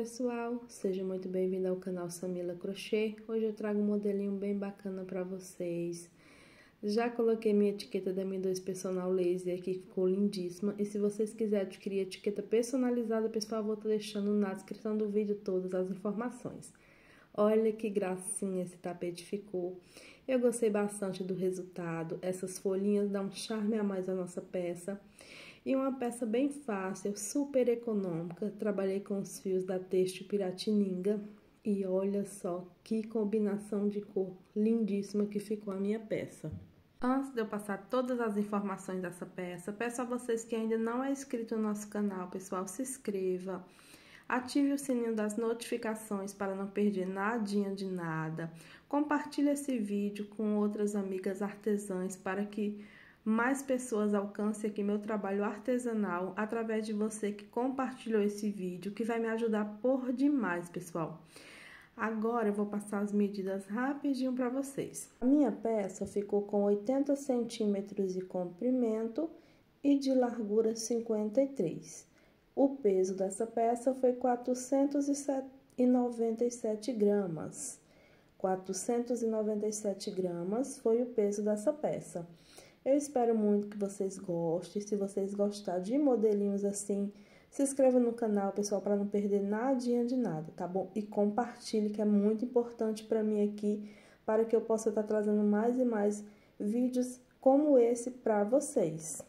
pessoal, seja muito bem-vindo ao canal Samila Crochê. Hoje eu trago um modelinho bem bacana para vocês. Já coloquei minha etiqueta da minha 2 Personal Laser aqui, ficou lindíssima. E se vocês quiserem adquirir etiqueta personalizada, pessoal, vou estar tá deixando na descrição do vídeo todas as informações. Olha que gracinha esse tapete ficou. Eu gostei bastante do resultado. Essas folhinhas dão um charme a mais à nossa peça. E uma peça bem fácil, super econômica. Trabalhei com os fios da Texto Piratininga. E olha só que combinação de cor lindíssima que ficou a minha peça. Antes de eu passar todas as informações dessa peça, peço a vocês que ainda não é inscrito no nosso canal, pessoal, se inscreva. Ative o sininho das notificações para não perder nadinha de nada. Compartilhe esse vídeo com outras amigas artesãs para que mais pessoas alcancem aqui meu trabalho artesanal através de você que compartilhou esse vídeo, que vai me ajudar por demais, pessoal. Agora eu vou passar as medidas rapidinho para vocês. A minha peça ficou com 80 centímetros de comprimento e de largura 53. O peso dessa peça foi 497 gramas. 497 gramas foi o peso dessa peça. Eu espero muito que vocês gostem. Se vocês gostar de modelinhos assim, se inscreva no canal, pessoal, para não perder nadinha de nada, tá bom? E compartilhe, que é muito importante para mim aqui, para que eu possa estar tá trazendo mais e mais vídeos como esse para vocês.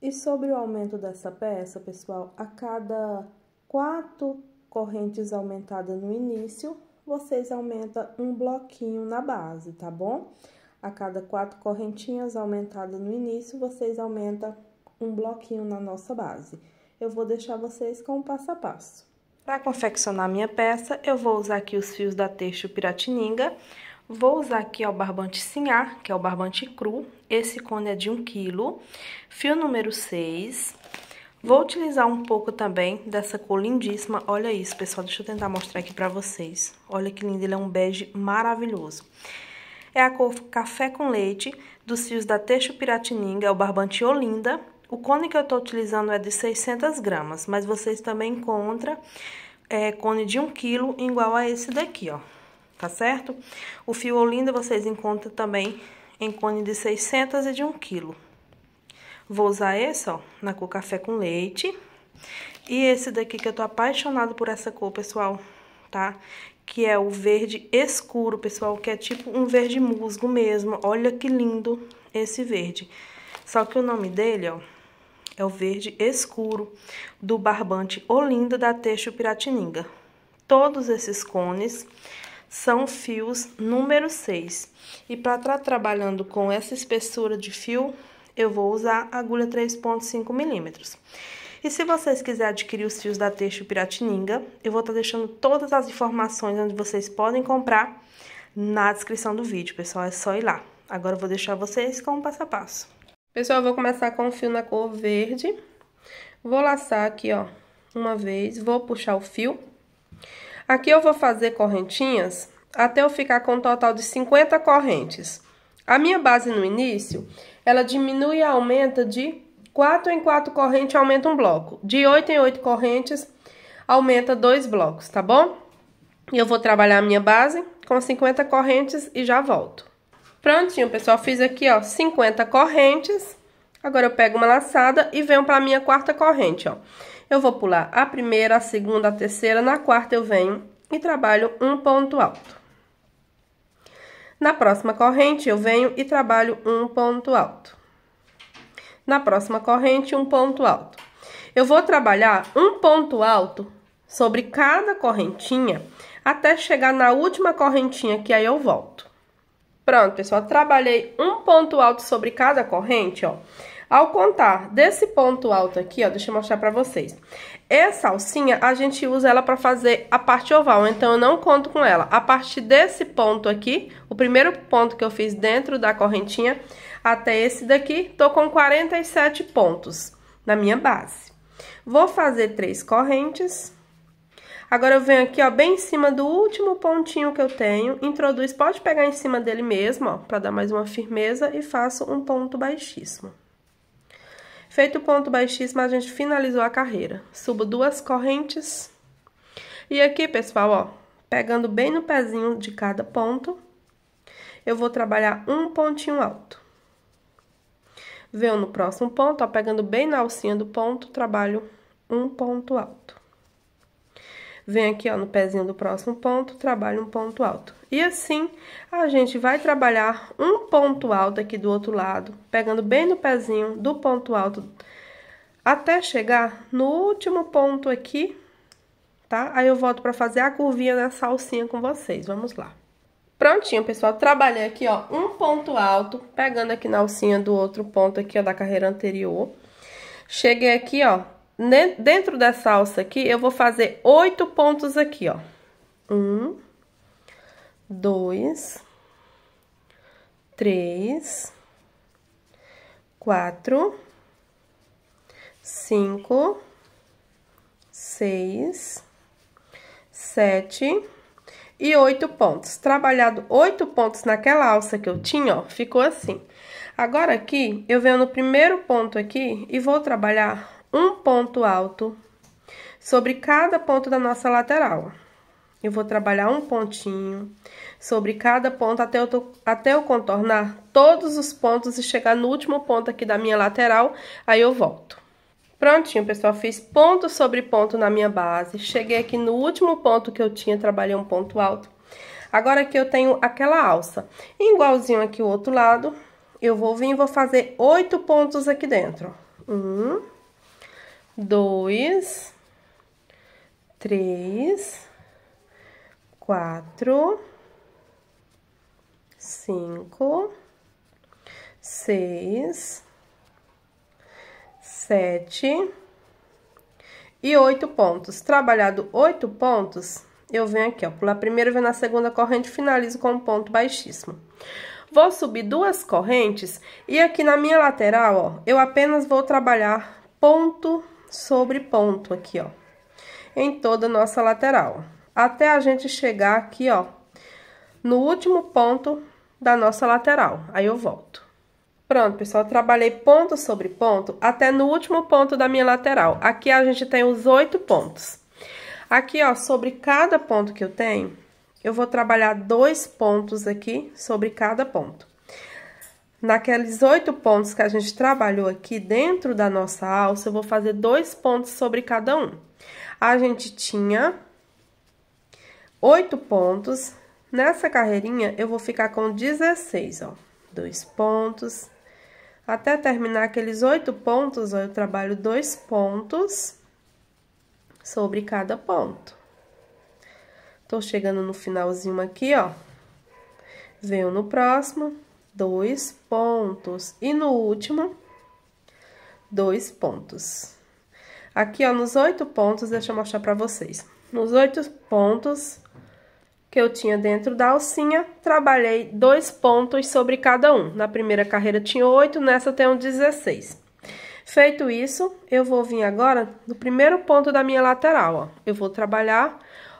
E sobre o aumento dessa peça, pessoal, a cada quatro correntes aumentadas no início, vocês aumentam um bloquinho na base, tá bom? Tá bom? A cada quatro correntinhas aumentadas no início, vocês aumentam um bloquinho na nossa base. Eu vou deixar vocês com o passo a passo. Para confeccionar minha peça, eu vou usar aqui os fios da Teixo Piratininga. Vou usar aqui ó, o barbante sinhar, que é o barbante cru. Esse cone é de 1 kg. Fio número 6. Vou utilizar um pouco também dessa cor lindíssima. Olha isso, pessoal. Deixa eu tentar mostrar aqui para vocês. Olha que lindo, ele é um bege maravilhoso é a cor café com leite, dos fios da Teixo Piratininga, o barbante Olinda. O cone que eu estou utilizando é de 600 gramas, mas vocês também encontram é, cone de 1 quilo igual a esse daqui, ó. Tá certo? O fio Olinda vocês encontram também em cone de 600 e de 1 quilo. Vou usar esse, ó, na cor café com leite. E esse daqui que eu tô apaixonado por essa cor, pessoal, tá? que é o verde escuro, pessoal, que é tipo um verde musgo mesmo. Olha que lindo esse verde. Só que o nome dele, ó, é o verde escuro do barbante Olinda da Teixo Piratininga. Todos esses cones são fios número 6. E para estar tá trabalhando com essa espessura de fio, eu vou usar agulha 3.5 milímetros. E se vocês quiserem adquirir os fios da Teixo Piratininga, eu vou estar tá deixando todas as informações onde vocês podem comprar na descrição do vídeo, pessoal. É só ir lá. Agora eu vou deixar vocês com o passo a passo. Pessoal, eu vou começar com o fio na cor verde. Vou laçar aqui, ó, uma vez. Vou puxar o fio. Aqui eu vou fazer correntinhas até eu ficar com um total de 50 correntes. A minha base no início, ela diminui e aumenta de 4 em 4 correntes aumenta um bloco. De 8 em 8 correntes aumenta dois blocos, tá bom? E eu vou trabalhar a minha base com 50 correntes e já volto. Prontinho, pessoal, fiz aqui, ó, 50 correntes. Agora eu pego uma laçada e venho para minha quarta corrente, ó. Eu vou pular a primeira, a segunda, a terceira, na quarta eu venho e trabalho um ponto alto. Na próxima corrente eu venho e trabalho um ponto alto na próxima corrente um ponto alto. Eu vou trabalhar um ponto alto sobre cada correntinha até chegar na última correntinha que aí eu volto. Pronto, pessoal, trabalhei um ponto alto sobre cada corrente, ó. Ao contar desse ponto alto aqui, ó, deixa eu mostrar pra vocês. Essa alcinha, a gente usa ela pra fazer a parte oval, então eu não conto com ela. A partir desse ponto aqui, o primeiro ponto que eu fiz dentro da correntinha, até esse daqui, tô com 47 pontos na minha base. Vou fazer três correntes. Agora, eu venho aqui, ó, bem em cima do último pontinho que eu tenho, introduz, pode pegar em cima dele mesmo, ó, pra dar mais uma firmeza, e faço um ponto baixíssimo. Feito o ponto baixíssimo, a gente finalizou a carreira. Subo duas correntes. E aqui, pessoal, ó, pegando bem no pezinho de cada ponto, eu vou trabalhar um pontinho alto. Venho no próximo ponto, ó, pegando bem na alcinha do ponto, trabalho um ponto alto. Venho aqui, ó, no pezinho do próximo ponto, trabalho um ponto alto. E assim, a gente vai trabalhar um ponto alto aqui do outro lado, pegando bem no pezinho do ponto alto, até chegar no último ponto aqui, tá? Aí eu volto para fazer a curvinha nessa alcinha com vocês, vamos lá. Prontinho, pessoal. Trabalhei aqui, ó, um ponto alto, pegando aqui na alcinha do outro ponto aqui, ó, da carreira anterior. Cheguei aqui, ó, dentro dessa alça aqui, eu vou fazer oito pontos aqui, ó. Um, dois, três, quatro, cinco, seis, sete e oito pontos. Trabalhado oito pontos naquela alça que eu tinha, ó, ficou assim. Agora aqui, eu venho no primeiro ponto aqui e vou trabalhar um ponto alto sobre cada ponto da nossa lateral. Eu vou trabalhar um pontinho sobre cada ponto até eu, tô, até eu contornar todos os pontos e chegar no último ponto aqui da minha lateral, aí eu volto. Prontinho, pessoal, fiz ponto sobre ponto na minha base. Cheguei aqui no último ponto que eu tinha, trabalhei um ponto alto. Agora aqui eu tenho aquela alça. Igualzinho aqui o outro lado, eu vou vir e vou fazer oito pontos aqui dentro. Um, dois, três, quatro, cinco, seis sete e oito pontos. Trabalhado oito pontos, eu venho aqui, ó, pular primeiro, venho na segunda corrente, finalizo com um ponto baixíssimo. Vou subir duas correntes e aqui na minha lateral, ó, eu apenas vou trabalhar ponto sobre ponto aqui, ó, em toda a nossa lateral, até a gente chegar aqui, ó, no último ponto da nossa lateral. Aí eu volto. Pronto, pessoal, trabalhei ponto sobre ponto até no último ponto da minha lateral. Aqui a gente tem os oito pontos. Aqui, ó, sobre cada ponto que eu tenho, eu vou trabalhar dois pontos aqui sobre cada ponto. Naqueles oito pontos que a gente trabalhou aqui dentro da nossa alça, eu vou fazer dois pontos sobre cada um. A gente tinha oito pontos. Nessa carreirinha, eu vou ficar com 16, ó. Dois pontos, até terminar aqueles oito pontos, eu trabalho dois pontos sobre cada ponto. Tô chegando no finalzinho aqui, ó. Venho no próximo, dois pontos. E no último, dois pontos. Aqui, ó, nos oito pontos, deixa eu mostrar pra vocês. Nos oito pontos, que eu tinha dentro da alcinha, trabalhei dois pontos sobre cada um. Na primeira carreira tinha oito, nessa tenho 16. Feito isso, eu vou vir agora no primeiro ponto da minha lateral, ó. Eu vou trabalhar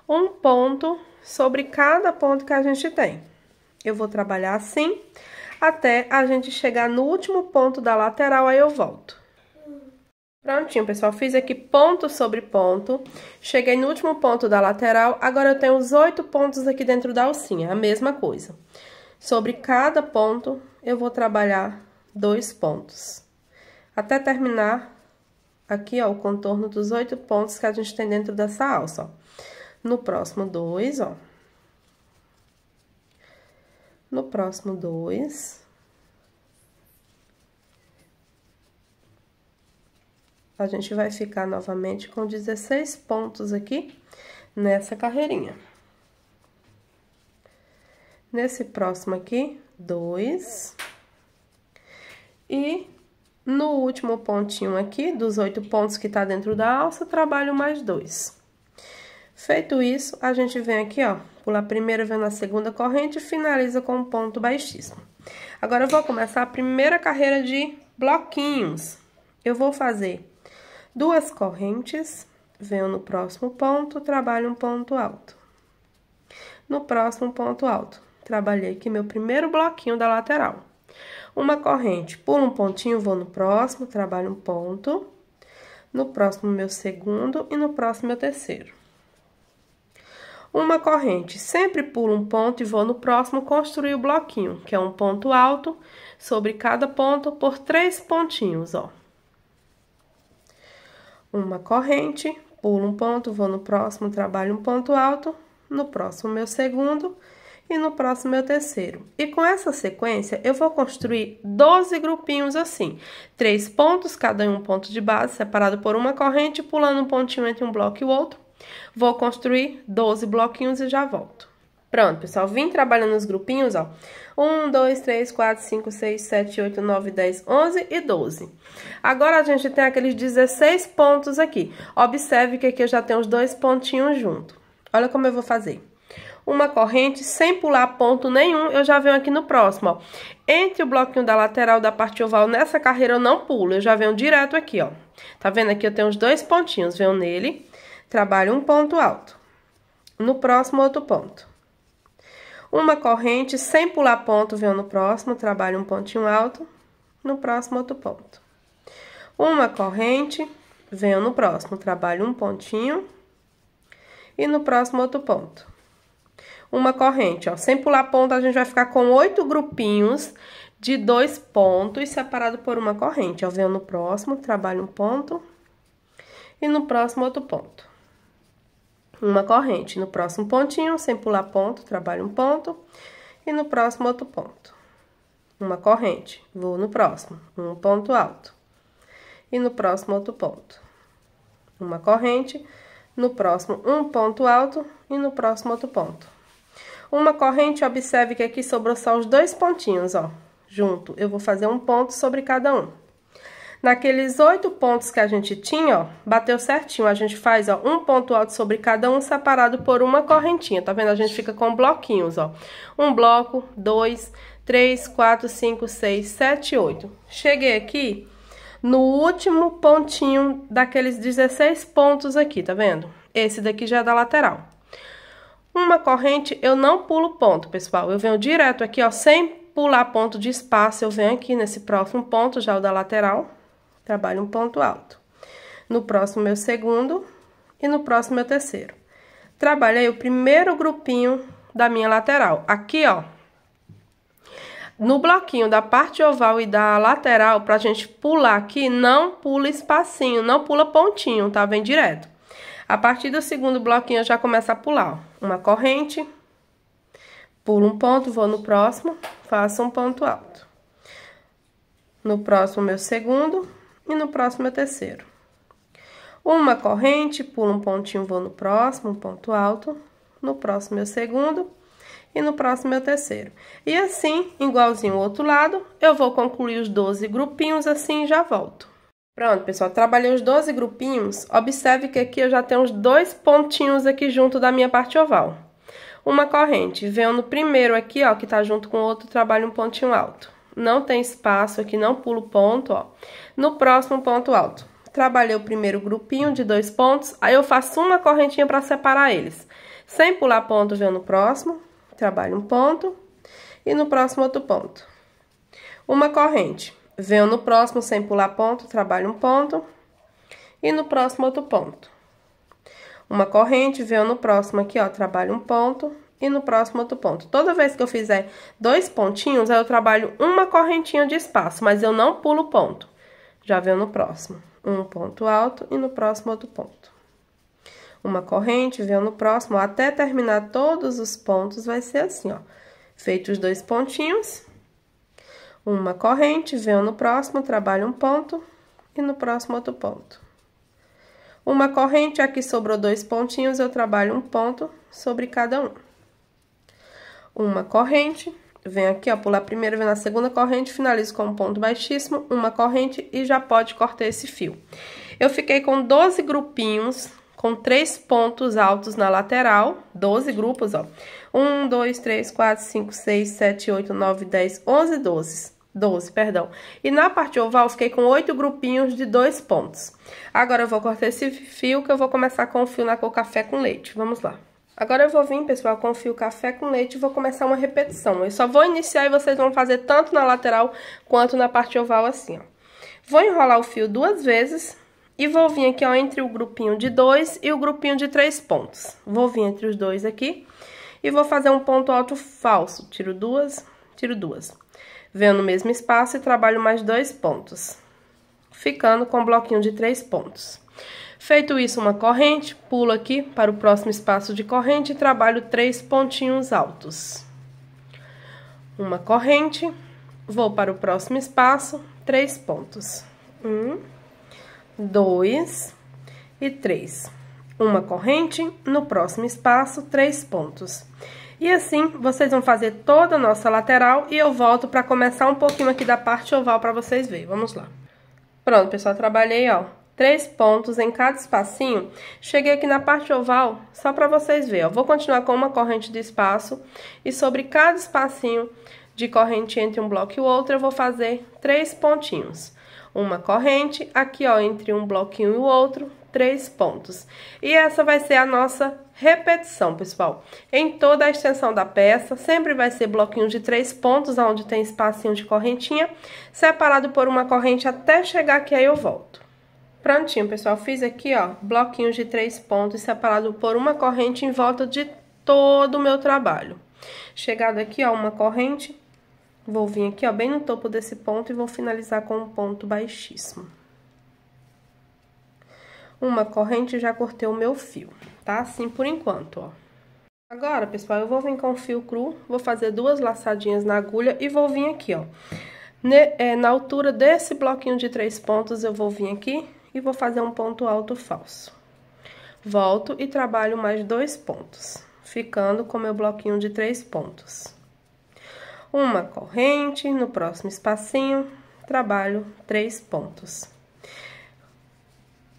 um ponto sobre cada ponto que a gente tem. Eu vou trabalhar assim até a gente chegar no último ponto da lateral, aí eu volto. Prontinho, pessoal. Fiz aqui ponto sobre ponto. Cheguei no último ponto da lateral. Agora, eu tenho os oito pontos aqui dentro da alcinha. A mesma coisa. Sobre cada ponto, eu vou trabalhar dois pontos. Até terminar aqui, ó, o contorno dos oito pontos que a gente tem dentro dessa alça, ó. No próximo dois, ó. No próximo dois. A gente vai ficar novamente com 16 pontos aqui nessa carreirinha. Nesse próximo aqui, dois. E no último pontinho aqui, dos oito pontos que tá dentro da alça, trabalho mais dois. Feito isso, a gente vem aqui, ó, pula a primeira, vem na segunda corrente e finaliza com um ponto baixíssimo. Agora, eu vou começar a primeira carreira de bloquinhos. Eu vou fazer Duas correntes, venho no próximo ponto, trabalho um ponto alto. No próximo ponto alto, trabalhei aqui meu primeiro bloquinho da lateral. Uma corrente, pulo um pontinho, vou no próximo, trabalho um ponto. No próximo, meu segundo e no próximo, meu terceiro. Uma corrente, sempre pulo um ponto e vou no próximo construir o bloquinho, que é um ponto alto, sobre cada ponto por três pontinhos, ó uma corrente, pulo um ponto, vou no próximo, trabalho um ponto alto, no próximo meu segundo e no próximo meu terceiro. E com essa sequência, eu vou construir 12 grupinhos assim. Três pontos, cada um ponto de base, separado por uma corrente, pulando um pontinho entre um bloco e o outro. Vou construir 12 bloquinhos e já volto. Pronto, pessoal, vim trabalhando nos grupinhos, ó. 1, 2, 3, 4, 5, 6, 7, 8, 9, 10, 11 e 12. Agora, a gente tem aqueles 16 pontos aqui. Observe que aqui eu já tenho os dois pontinhos junto. Olha como eu vou fazer. Uma corrente, sem pular ponto nenhum, eu já venho aqui no próximo, ó. Entre o bloquinho da lateral da parte oval, nessa carreira eu não pulo, eu já venho direto aqui, ó. Tá vendo aqui? Eu tenho os dois pontinhos, venho nele, trabalho um ponto alto. No próximo, outro ponto uma corrente sem pular ponto, venho no próximo, trabalho um pontinho alto, no próximo outro ponto. Uma corrente, venho no próximo, trabalho um pontinho e no próximo outro ponto. Uma corrente, ó, sem pular ponto, a gente vai ficar com oito grupinhos de dois pontos separado por uma corrente. Ó, venho no próximo, trabalho um ponto e no próximo outro ponto uma corrente. No próximo pontinho, sem pular ponto, trabalho um ponto. E no próximo, outro ponto. Uma corrente. Vou no próximo, um ponto alto. E no próximo, outro ponto. Uma corrente. No próximo, um ponto alto. E no próximo, outro ponto. Uma corrente, observe que aqui sobrou só os dois pontinhos, ó. Junto, eu vou fazer um ponto sobre cada um. Naqueles oito pontos que a gente tinha, ó, bateu certinho. A gente faz, ó, um ponto alto sobre cada um, separado por uma correntinha. Tá vendo? A gente fica com bloquinhos, ó. Um bloco, dois, três, quatro, cinco, seis, sete, oito. Cheguei aqui no último pontinho daqueles 16 pontos aqui, tá vendo? Esse daqui já é da lateral. Uma corrente, eu não pulo ponto, pessoal. Eu venho direto aqui, ó, sem pular ponto de espaço, eu venho aqui nesse próximo ponto, já o da lateral, trabalho um ponto alto. No próximo é o segundo e no próximo é o terceiro. Trabalhei o primeiro grupinho da minha lateral. Aqui, ó. No bloquinho da parte oval e da lateral, pra gente pular aqui, não pula espacinho, não pula pontinho, tá? Vem direto. A partir do segundo bloquinho, eu já começo a pular, ó. Uma corrente, pulo um ponto, vou no próximo, faço um ponto alto. No próximo, meu segundo, e no próximo é terceiro. Uma corrente, pulo um pontinho, vou no próximo, um ponto alto, no próximo é o segundo e no próximo é o terceiro. E assim, igualzinho o outro lado, eu vou concluir os 12 grupinhos assim e já volto. Pronto, pessoal, trabalhei os 12 grupinhos. Observe que aqui eu já tenho os dois pontinhos aqui junto da minha parte oval. Uma corrente, venho no primeiro aqui, ó, que tá junto com o outro, trabalho um pontinho alto. Não tem espaço aqui, não pulo ponto, ó no próximo ponto alto. Trabalhei o primeiro grupinho de dois pontos, aí eu faço uma correntinha para separar eles. Sem pular ponto, venho no próximo, trabalho um ponto e no próximo outro ponto. Uma corrente, venho no próximo sem pular ponto, trabalho um ponto e no próximo outro ponto. Uma corrente, venho no próximo aqui, ó, trabalho um ponto e no próximo outro ponto. Toda vez que eu fizer dois pontinhos, eu trabalho uma correntinha de espaço, mas eu não pulo ponto. Já veio no próximo um ponto alto e no próximo outro ponto. Uma corrente veio no próximo, até terminar todos os pontos, vai ser assim, ó. Feito os dois pontinhos, uma corrente, veio no próximo, trabalho um ponto e no próximo outro ponto. Uma corrente, aqui sobrou dois pontinhos, eu trabalho um ponto sobre cada um. Uma corrente, Venho aqui, ó, pular primeiro, venho na segunda corrente, finalizo com um ponto baixíssimo, uma corrente e já pode cortar esse fio. Eu fiquei com 12 grupinhos com três pontos altos na lateral, 12 grupos, ó. 1, 2, 3, 4, 5, 6, 7, 8, 9, 10, 11, 12. 12, perdão. E na parte oval, fiquei com oito grupinhos de dois pontos. Agora, eu vou cortar esse fio, que eu vou começar com o fio na cor café com leite. Vamos lá. Agora eu vou vir, pessoal, com fio café com leite e vou começar uma repetição. Eu só vou iniciar e vocês vão fazer tanto na lateral quanto na parte oval assim, ó. Vou enrolar o fio duas vezes e vou vir aqui, ó, entre o grupinho de dois e o grupinho de três pontos. Vou vir entre os dois aqui e vou fazer um ponto alto falso. Tiro duas, tiro duas. Venho no mesmo espaço e trabalho mais dois pontos. Ficando com um bloquinho de três pontos. Feito isso, uma corrente, pulo aqui para o próximo espaço de corrente e trabalho três pontinhos altos. Uma corrente, vou para o próximo espaço, três pontos. Um, dois e três. Uma corrente, no próximo espaço, três pontos. E assim, vocês vão fazer toda a nossa lateral e eu volto para começar um pouquinho aqui da parte oval para vocês verem. Vamos lá. Pronto, pessoal, trabalhei, ó, três pontos em cada espacinho. Cheguei aqui na parte oval, só para vocês verem, ó. Vou continuar com uma corrente de espaço e sobre cada espacinho de corrente entre um bloco e o outro, eu vou fazer três pontinhos. Uma corrente, aqui, ó, entre um bloquinho e o outro, três pontos. E essa vai ser a nossa repetição, pessoal. Em toda a extensão da peça, sempre vai ser bloquinho de três pontos, onde tem espacinho de correntinha, separado por uma corrente até chegar aqui, aí eu volto. Prontinho, pessoal. Fiz aqui, ó, bloquinhos de três pontos separado por uma corrente em volta de todo o meu trabalho. Chegado aqui, ó, uma corrente, vou vir aqui, ó, bem no topo desse ponto e vou finalizar com um ponto baixíssimo. Uma corrente, já cortei o meu fio, tá? Assim por enquanto, ó. Agora, pessoal, eu vou vir com o fio cru, vou fazer duas laçadinhas na agulha e vou vir aqui, ó. Ne, é, na altura desse bloquinho de três pontos, eu vou vir aqui, e vou fazer um ponto alto falso. Volto e trabalho mais dois pontos, ficando com meu bloquinho de três pontos. Uma corrente, no próximo espacinho, trabalho três pontos.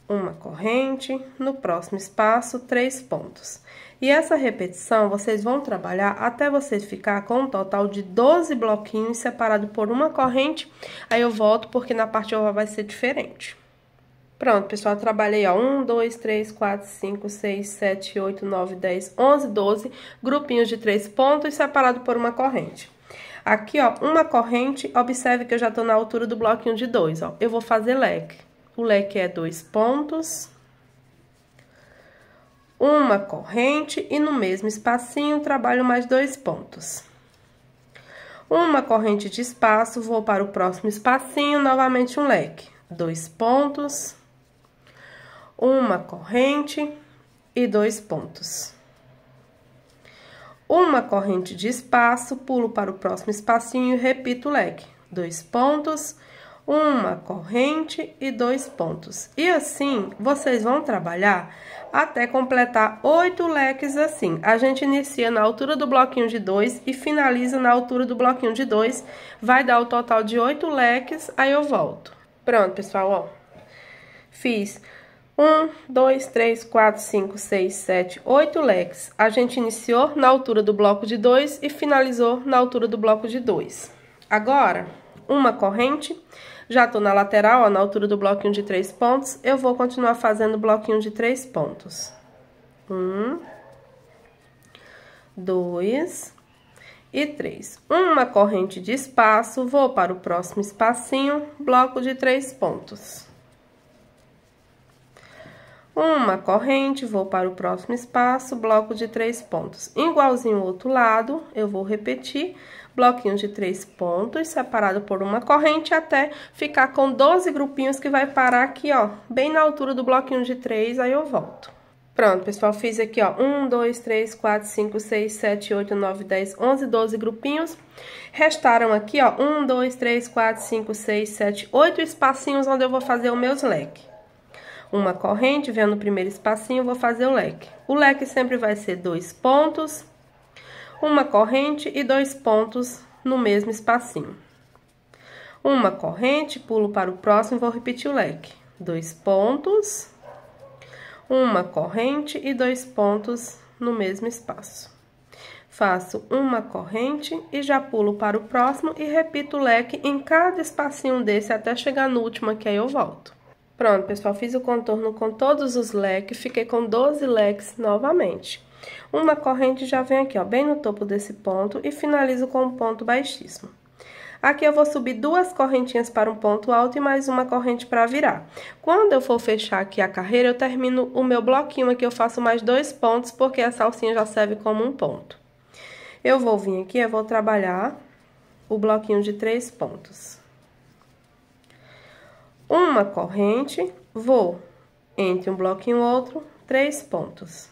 Uma corrente, no próximo espaço, três pontos. E essa repetição vocês vão trabalhar até vocês ficar com um total de 12 bloquinhos separado por uma corrente. Aí eu volto porque na parte oval vai ser diferente. Pronto, pessoal, trabalhei, ó, 1, 2, 3, 4, 5, 6, 7, 8, 9, 10, 11, 12 grupinhos de três pontos separado por uma corrente. Aqui, ó, uma corrente, observe que eu já tô na altura do bloquinho de dois, ó. Eu vou fazer leque. O leque é dois pontos, uma corrente e no mesmo espacinho trabalho mais dois pontos. Uma corrente de espaço, vou para o próximo espacinho, novamente um leque. Dois pontos, uma corrente e dois pontos. Uma corrente de espaço, pulo para o próximo espacinho e repito o leque. Dois pontos, uma corrente e dois pontos. E assim, vocês vão trabalhar até completar oito leques assim. A gente inicia na altura do bloquinho de dois e finaliza na altura do bloquinho de dois. Vai dar o total de oito leques, aí eu volto. Pronto, pessoal, ó. Fiz 1, 2, 3, 4, 5, 6, 7, 8 leques. A gente iniciou na altura do bloco de 2 e finalizou na altura do bloco de 2. Agora, uma corrente, já tô na lateral, ó, na altura do bloquinho de 3 pontos, eu vou continuar fazendo bloquinho de 3 pontos. 1, 2 e 3. Uma corrente de espaço, vou para o próximo espacinho, bloco de 3 pontos uma corrente, vou para o próximo espaço, bloco de três pontos. Igualzinho o outro lado, eu vou repetir, bloquinho de três pontos, separado por uma corrente, até ficar com 12 grupinhos que vai parar aqui, ó, bem na altura do bloquinho de três, aí eu volto. Pronto, pessoal, fiz aqui, ó, 1, 2, 3, 4, 5, 6, 7, 8, 9, 10, 11, 12 grupinhos. Restaram aqui, ó, 1, 2, 3, 4, 5, 6, 7, 8 espacinhos onde eu vou fazer os meus leques uma corrente, vendo o primeiro espacinho, vou fazer o leque. O leque sempre vai ser dois pontos, uma corrente e dois pontos no mesmo espacinho. Uma corrente, pulo para o próximo, vou repetir o leque. Dois pontos, uma corrente e dois pontos no mesmo espaço. Faço uma corrente e já pulo para o próximo e repito o leque em cada espacinho desse até chegar no último, que aí eu volto. Pronto, pessoal, fiz o contorno com todos os leques, fiquei com 12 leques novamente. Uma corrente já vem aqui, ó, bem no topo desse ponto e finalizo com um ponto baixíssimo. Aqui eu vou subir duas correntinhas para um ponto alto e mais uma corrente para virar. Quando eu for fechar aqui a carreira, eu termino o meu bloquinho aqui, eu faço mais dois pontos, porque a salsinha já serve como um ponto. Eu vou vir aqui, eu vou trabalhar o bloquinho de três pontos uma corrente, vou entre um bloco e outro, três pontos.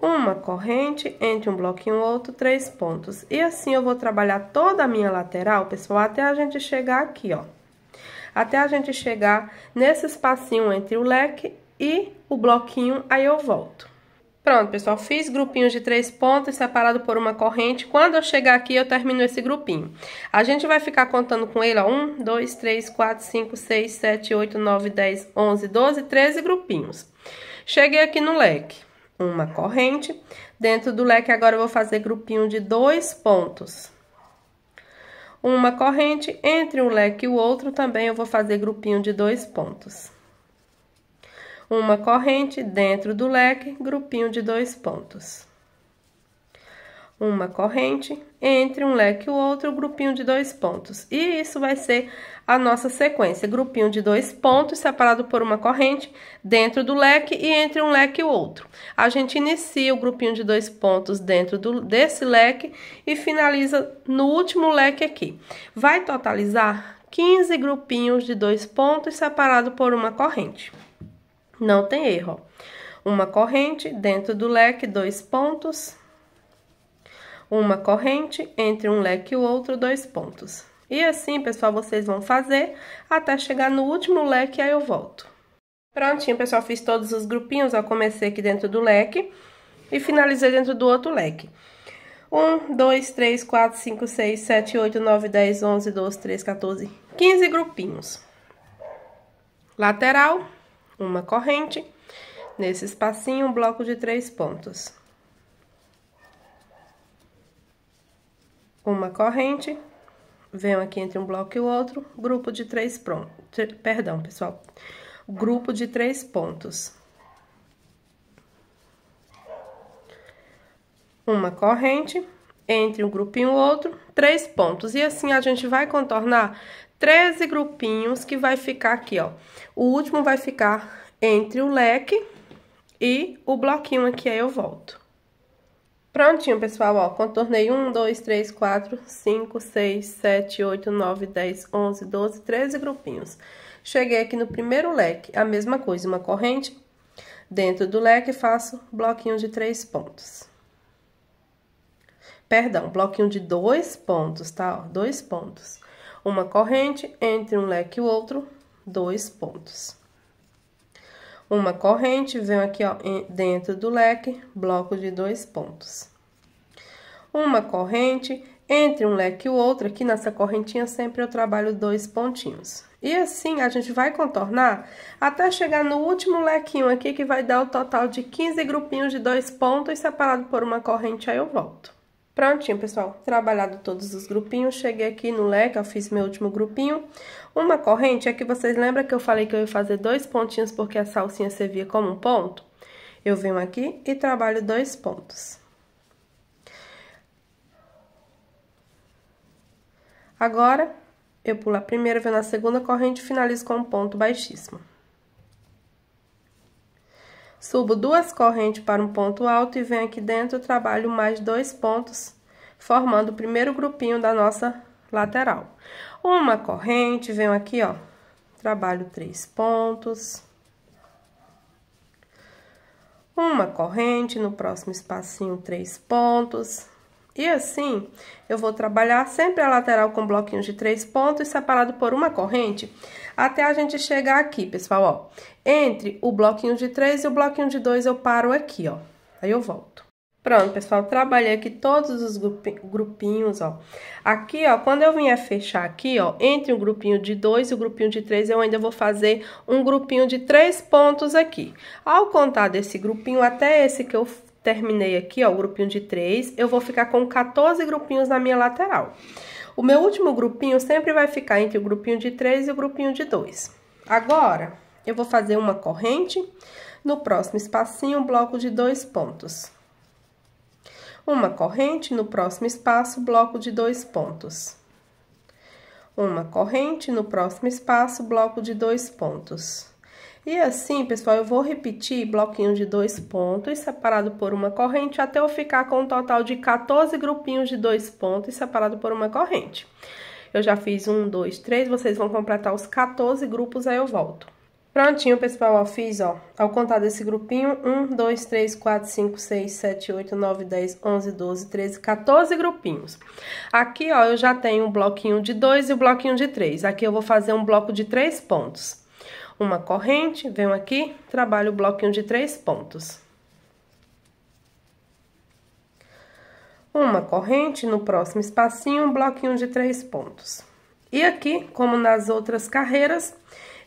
Uma corrente entre um bloco e outro, três pontos. E assim eu vou trabalhar toda a minha lateral, pessoal, até a gente chegar aqui, ó. Até a gente chegar nesse espacinho entre o leque e o bloquinho, aí eu volto. Pronto, pessoal, fiz grupinhos de três pontos separado por uma corrente. Quando eu chegar aqui, eu termino esse grupinho. A gente vai ficar contando com ele, ó, 1, 2, 3, 4, 5, 6, 7, 8, 9, 10, 11, 12, 13 grupinhos. Cheguei aqui no leque, uma corrente. Dentro do leque, agora eu vou fazer grupinho de dois pontos. Uma corrente, entre um leque e o outro, também eu vou fazer grupinho de dois pontos uma corrente dentro do leque, grupinho de dois pontos. Uma corrente entre um leque e o outro, grupinho de dois pontos. E isso vai ser a nossa sequência: grupinho de dois pontos separado por uma corrente dentro do leque e entre um leque e o outro. A gente inicia o grupinho de dois pontos dentro do, desse leque e finaliza no último leque aqui. Vai totalizar 15 grupinhos de dois pontos separado por uma corrente. Não tem erro. Uma corrente dentro do leque, dois pontos. Uma corrente entre um leque e o outro, dois pontos. E assim, pessoal, vocês vão fazer até chegar no último leque, aí eu volto. Prontinho, pessoal, fiz todos os grupinhos, ó, comecei aqui dentro do leque e finalizei dentro do outro leque. 1, 2, 3, 4, 5, 6, 7, 8, 9, 10, 11, 12, 13, 14, 15 grupinhos. Lateral uma corrente, nesse espacinho um bloco de três pontos. Uma corrente, venho aqui entre um bloco e o outro, grupo de três pontos, perdão, pessoal, grupo de três pontos. Uma corrente, entre um grupinho e o outro, três pontos. E assim a gente vai contornar 13 grupinhos que vai ficar aqui, ó. O último vai ficar entre o leque e o bloquinho aqui, aí eu volto. Prontinho, pessoal, ó, contornei 1, 2, 3, 4, 5, 6, 7, 8, 9, 10, 11, 12, 13 grupinhos. Cheguei aqui no primeiro leque, a mesma coisa, uma corrente dentro do leque, faço bloquinho de três pontos. Perdão, bloquinho de dois pontos, tá? Ó, dois pontos uma corrente entre um leque e o outro, dois pontos. Uma corrente vem aqui ó, dentro do leque, bloco de dois pontos. Uma corrente entre um leque e o outro, aqui nessa correntinha sempre eu trabalho dois pontinhos. E assim a gente vai contornar até chegar no último lequinho aqui, que vai dar o total de 15 grupinhos de dois pontos separado por uma corrente, aí eu volto. Prontinho, pessoal. Trabalhado todos os grupinhos, cheguei aqui no leque, eu fiz meu último grupinho. Uma corrente é que vocês lembram que eu falei que eu ia fazer dois pontinhos porque a salsinha servia como um ponto? Eu venho aqui e trabalho dois pontos. Agora, eu pulo a primeira, venho na segunda corrente e finalizo com um ponto baixíssimo. Subo duas correntes para um ponto alto e venho aqui dentro, trabalho mais dois pontos, formando o primeiro grupinho da nossa lateral. Uma corrente, venho aqui, ó, trabalho três pontos. Uma corrente, no próximo espacinho, três pontos. E assim, eu vou trabalhar sempre a lateral com bloquinhos de três pontos, separado por uma corrente, até a gente chegar aqui, pessoal, ó. Entre o bloquinho de 3 e o bloquinho de 2, eu paro aqui, ó. Aí eu volto. Pronto, pessoal, trabalhei aqui todos os grupinhos, ó. Aqui, ó, quando eu vier fechar aqui, ó, entre o grupinho de 2 e o grupinho de 3, eu ainda vou fazer um grupinho de 3 pontos aqui. Ao contar desse grupinho até esse que eu terminei aqui, ó, o grupinho de 3, eu vou ficar com 14 grupinhos na minha lateral. O meu último grupinho sempre vai ficar entre o grupinho de 3 e o grupinho de 2. Agora, eu vou fazer uma corrente, no próximo espacinho, um bloco de dois pontos. Uma corrente, no próximo espaço, bloco de dois pontos. Uma corrente, no próximo espaço, bloco de dois pontos. E assim, pessoal, eu vou repetir bloquinho de dois pontos, separado por uma corrente, até eu ficar com um total de 14 grupinhos de dois pontos, separado por uma corrente. Eu já fiz um, dois, três, vocês vão completar os 14 grupos, aí eu volto. Prontinho, pessoal, ó, fiz, ó, ao contar desse grupinho, 1, 2, 3, 4, 5, 6, 7, 8, 9, 10, 11, 12, 13, 14 grupinhos. Aqui, ó, eu já tenho um bloquinho de 2 e o um bloquinho de 3. Aqui eu vou fazer um bloco de 3 pontos. Uma corrente, venho aqui, trabalho o bloquinho de 3 pontos. Uma corrente, no próximo espacinho, um bloquinho de 3 pontos. E aqui, como nas outras carreiras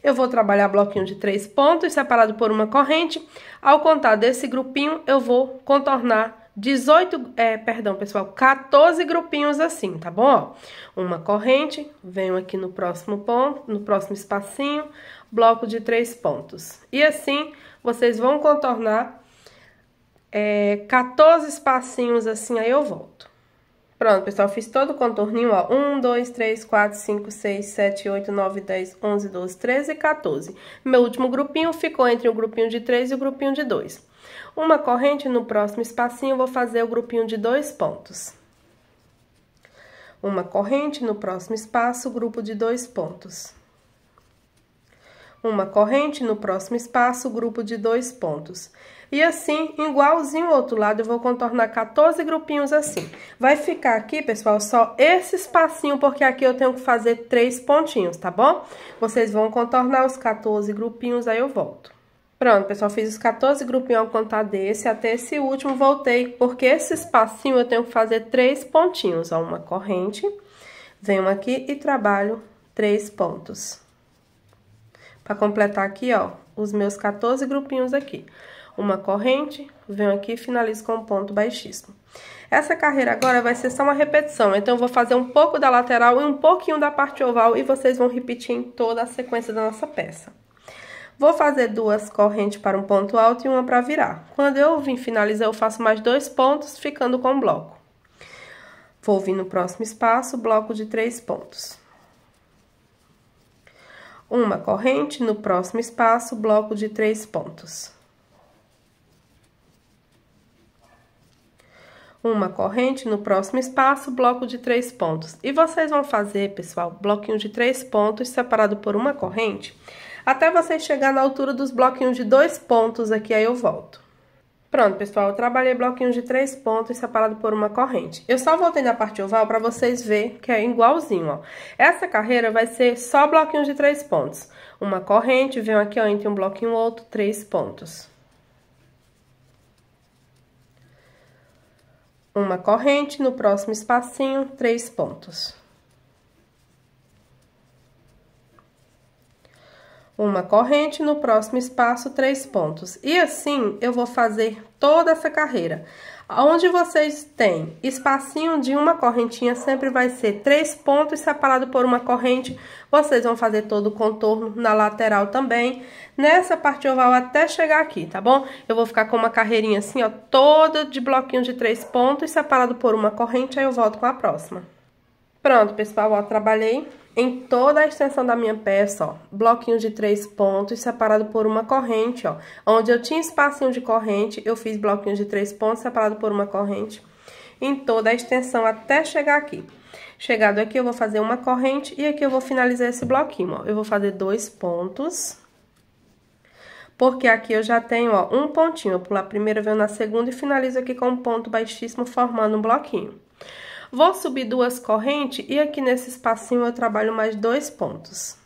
eu vou trabalhar bloquinho de três pontos separado por uma corrente. Ao contar desse grupinho, eu vou contornar 18, é, perdão, pessoal, 14 grupinhos assim, tá bom? Uma corrente, venho aqui no próximo ponto, no próximo espacinho, bloco de três pontos. E assim, vocês vão contornar é, 14 espacinhos assim, aí eu volto. Pronto, pessoal, fiz todo o contorninho, ó, 1, 2, 3, 4, 5, 6, 7, 8, 9, 10, 11, 12, 13 e 14. Meu último grupinho ficou entre o grupinho de 3 e o grupinho de 2. Uma corrente, no próximo espacinho, vou fazer o grupinho de 2 pontos. Uma corrente, no próximo espaço, grupo de 2 pontos. Uma corrente, no próximo espaço, grupo de 2 pontos. E assim, igualzinho o outro lado, eu vou contornar 14 grupinhos assim. Vai ficar aqui, pessoal, só esse espacinho, porque aqui eu tenho que fazer três pontinhos, tá bom? Vocês vão contornar os 14 grupinhos, aí eu volto. Pronto, pessoal, fiz os 14 grupinhos ao contar desse até esse último, voltei, porque esse espacinho eu tenho que fazer três pontinhos, ó, uma corrente, venho aqui e trabalho três pontos. Pra completar aqui, ó, os meus 14 grupinhos aqui uma corrente, venho aqui e finalizo com um ponto baixíssimo. Essa carreira agora vai ser só uma repetição, então eu vou fazer um pouco da lateral e um pouquinho da parte oval e vocês vão repetir em toda a sequência da nossa peça. Vou fazer duas correntes para um ponto alto e uma para virar. Quando eu vim finalizar, eu faço mais dois pontos, ficando com bloco. Vou vir no próximo espaço, bloco de três pontos. Uma corrente no próximo espaço, bloco de três pontos. uma corrente, no próximo espaço, bloco de três pontos. E vocês vão fazer, pessoal, bloquinho de três pontos separado por uma corrente, até vocês chegar na altura dos bloquinhos de dois pontos aqui, aí eu volto. Pronto, pessoal, eu trabalhei bloquinho de três pontos separado por uma corrente. Eu só voltei na parte oval para vocês verem que é igualzinho, ó. Essa carreira vai ser só bloquinho de três pontos. Uma corrente, vem aqui, ó, entre um bloquinho e outro, três pontos. uma corrente, no próximo espacinho, três pontos. Uma corrente, no próximo espaço, três pontos. E assim, eu vou fazer toda essa carreira. Onde vocês têm espacinho de uma correntinha, sempre vai ser três pontos separado por uma corrente. Vocês vão fazer todo o contorno na lateral também, nessa parte oval até chegar aqui, tá bom? Eu vou ficar com uma carreirinha assim, ó, toda de bloquinho de três pontos separado por uma corrente, aí eu volto com a próxima. Pronto, pessoal, ó, trabalhei em toda a extensão da minha peça, ó, bloquinhos de três pontos separado por uma corrente, ó. Onde eu tinha espacinho de corrente, eu fiz bloquinhos de três pontos separado por uma corrente em toda a extensão até chegar aqui. Chegado aqui, eu vou fazer uma corrente e aqui eu vou finalizar esse bloquinho, ó. Eu vou fazer dois pontos, porque aqui eu já tenho, ó, um pontinho. Eu pulo a primeira, venho na segunda e finalizo aqui com um ponto baixíssimo formando um bloquinho. Vou subir duas correntes e aqui nesse espacinho eu trabalho mais dois pontos.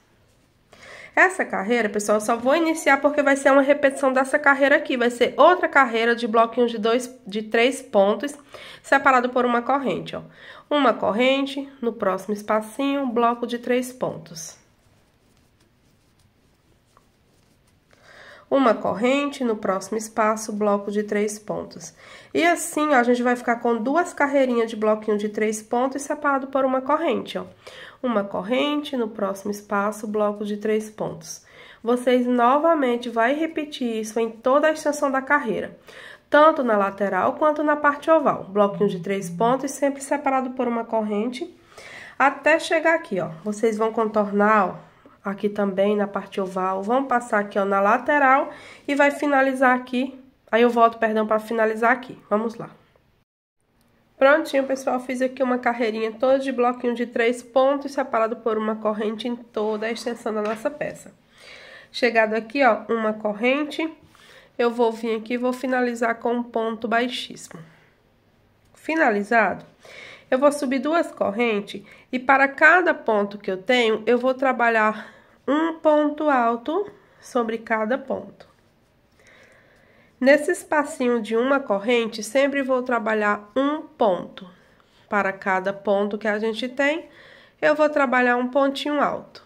Essa carreira, pessoal, só vou iniciar porque vai ser uma repetição dessa carreira aqui. Vai ser outra carreira de bloquinhos de, dois, de três pontos, separado por uma corrente, ó. Uma corrente, no próximo espacinho, um bloco de três pontos. uma corrente, no próximo espaço, bloco de três pontos. E assim, ó, a gente vai ficar com duas carreirinhas de bloquinho de três pontos separado por uma corrente, ó. Uma corrente, no próximo espaço, bloco de três pontos. Vocês novamente vai repetir isso em toda a extensão da carreira, tanto na lateral quanto na parte oval. Bloquinho de três pontos sempre separado por uma corrente, até chegar aqui, ó. Vocês vão contornar, ó, aqui também na parte oval. Vamos passar aqui, ó, na lateral e vai finalizar aqui. Aí eu volto, perdão, para finalizar aqui. Vamos lá. Prontinho, pessoal, fiz aqui uma carreirinha toda de bloquinho de três pontos, separado por uma corrente em toda a extensão da nossa peça. Chegado aqui, ó, uma corrente, eu vou vir aqui e vou finalizar com um ponto baixíssimo. Finalizado, eu vou subir duas correntes e para cada ponto que eu tenho, eu vou trabalhar um ponto alto sobre cada ponto. Nesse espacinho de uma corrente, sempre vou trabalhar um ponto. Para cada ponto que a gente tem, eu vou trabalhar um pontinho alto.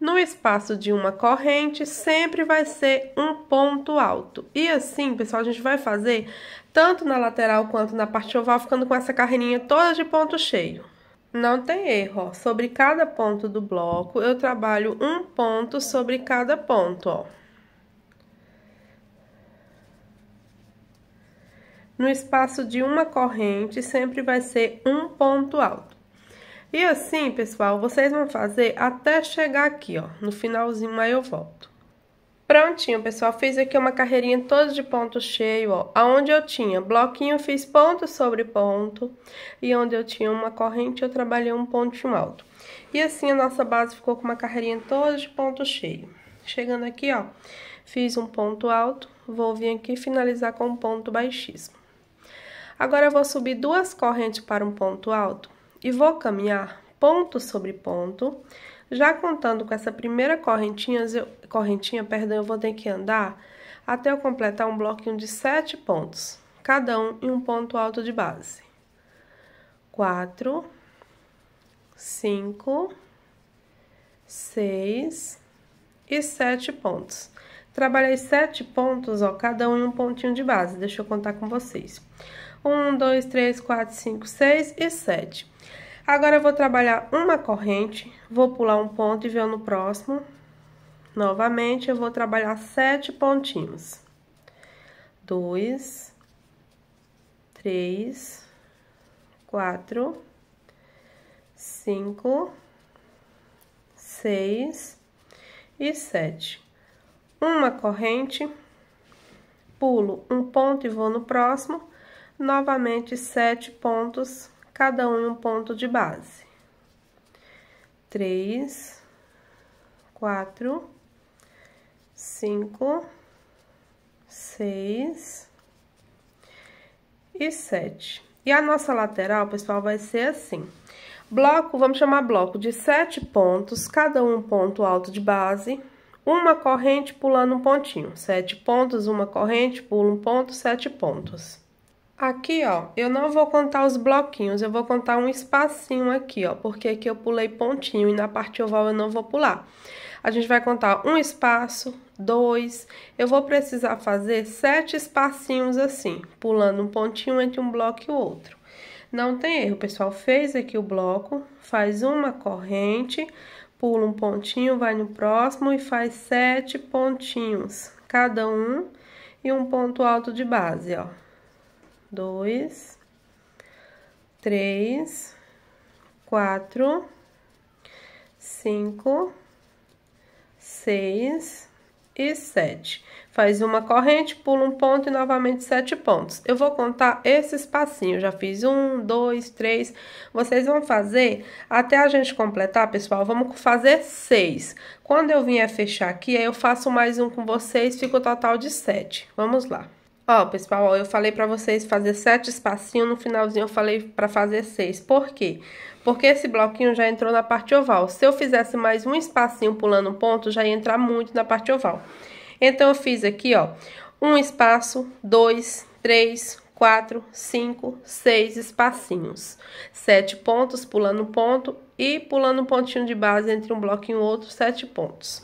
No espaço de uma corrente, sempre vai ser um ponto alto. E assim, pessoal, a gente vai fazer tanto na lateral quanto na parte oval, ficando com essa carreirinha toda de ponto cheio. Não tem erro, ó. Sobre cada ponto do bloco, eu trabalho um ponto sobre cada ponto, ó. No espaço de uma corrente, sempre vai ser um ponto alto. E assim, pessoal, vocês vão fazer até chegar aqui, ó. No finalzinho, aí eu volto. Prontinho, pessoal, fiz aqui uma carreirinha toda de ponto cheio, ó, aonde eu tinha bloquinho, fiz ponto sobre ponto, e onde eu tinha uma corrente, eu trabalhei um pontinho alto. E assim a nossa base ficou com uma carreirinha toda de ponto cheio. Chegando aqui, ó, fiz um ponto alto, vou vir aqui finalizar com um ponto baixíssimo. Agora, eu vou subir duas correntes para um ponto alto e vou caminhar ponto sobre ponto, já contando com essa primeira correntinha, eu, correntinha perdão, eu vou ter que andar até eu completar um bloquinho de sete pontos, cada um em um ponto alto de base. Quatro, cinco, seis e sete pontos. Trabalhei sete pontos, ó, cada um em um pontinho de base. Deixa eu contar com vocês. Um, dois, três, quatro, cinco, seis e sete. Agora eu vou trabalhar uma corrente, vou pular um ponto e ver no próximo. Novamente, eu vou trabalhar sete pontinhos. Dois, três, quatro, cinco, seis e sete. Uma corrente, pulo um ponto e vou no próximo. Novamente, sete pontos cada um em um ponto de base. Três, quatro, cinco, seis e sete. E a nossa lateral, pessoal, vai ser assim. Bloco, vamos chamar bloco de sete pontos, cada um ponto alto de base, uma corrente pulando um pontinho. Sete pontos, uma corrente, pula um ponto, sete pontos. Aqui, ó, eu não vou contar os bloquinhos, eu vou contar um espacinho aqui, ó, porque aqui eu pulei pontinho e na parte oval eu não vou pular. A gente vai contar um espaço, dois, eu vou precisar fazer sete espacinhos assim, pulando um pontinho entre um bloco e o outro. Não tem erro, pessoal, fez aqui o bloco, faz uma corrente, pula um pontinho, vai no próximo e faz sete pontinhos, cada um, e um ponto alto de base, ó dois, três, quatro, cinco, seis e sete. Faz uma corrente, pula um ponto e novamente sete pontos. Eu vou contar esses passinhos, já fiz um, dois, três. Vocês vão fazer até a gente completar, pessoal, vamos fazer seis. Quando eu vier fechar aqui, aí eu faço mais um com vocês, fica o total de sete. Vamos lá. Ó, pessoal, eu falei para vocês fazer sete espacinhos, no finalzinho eu falei para fazer seis. Por quê? Porque esse bloquinho já entrou na parte oval. Se eu fizesse mais um espacinho pulando um ponto, já ia entrar muito na parte oval. Então, eu fiz aqui, ó, um espaço, dois, três, quatro, cinco, seis espacinhos. Sete pontos pulando um ponto e pulando um pontinho de base entre um bloco e outro, sete pontos.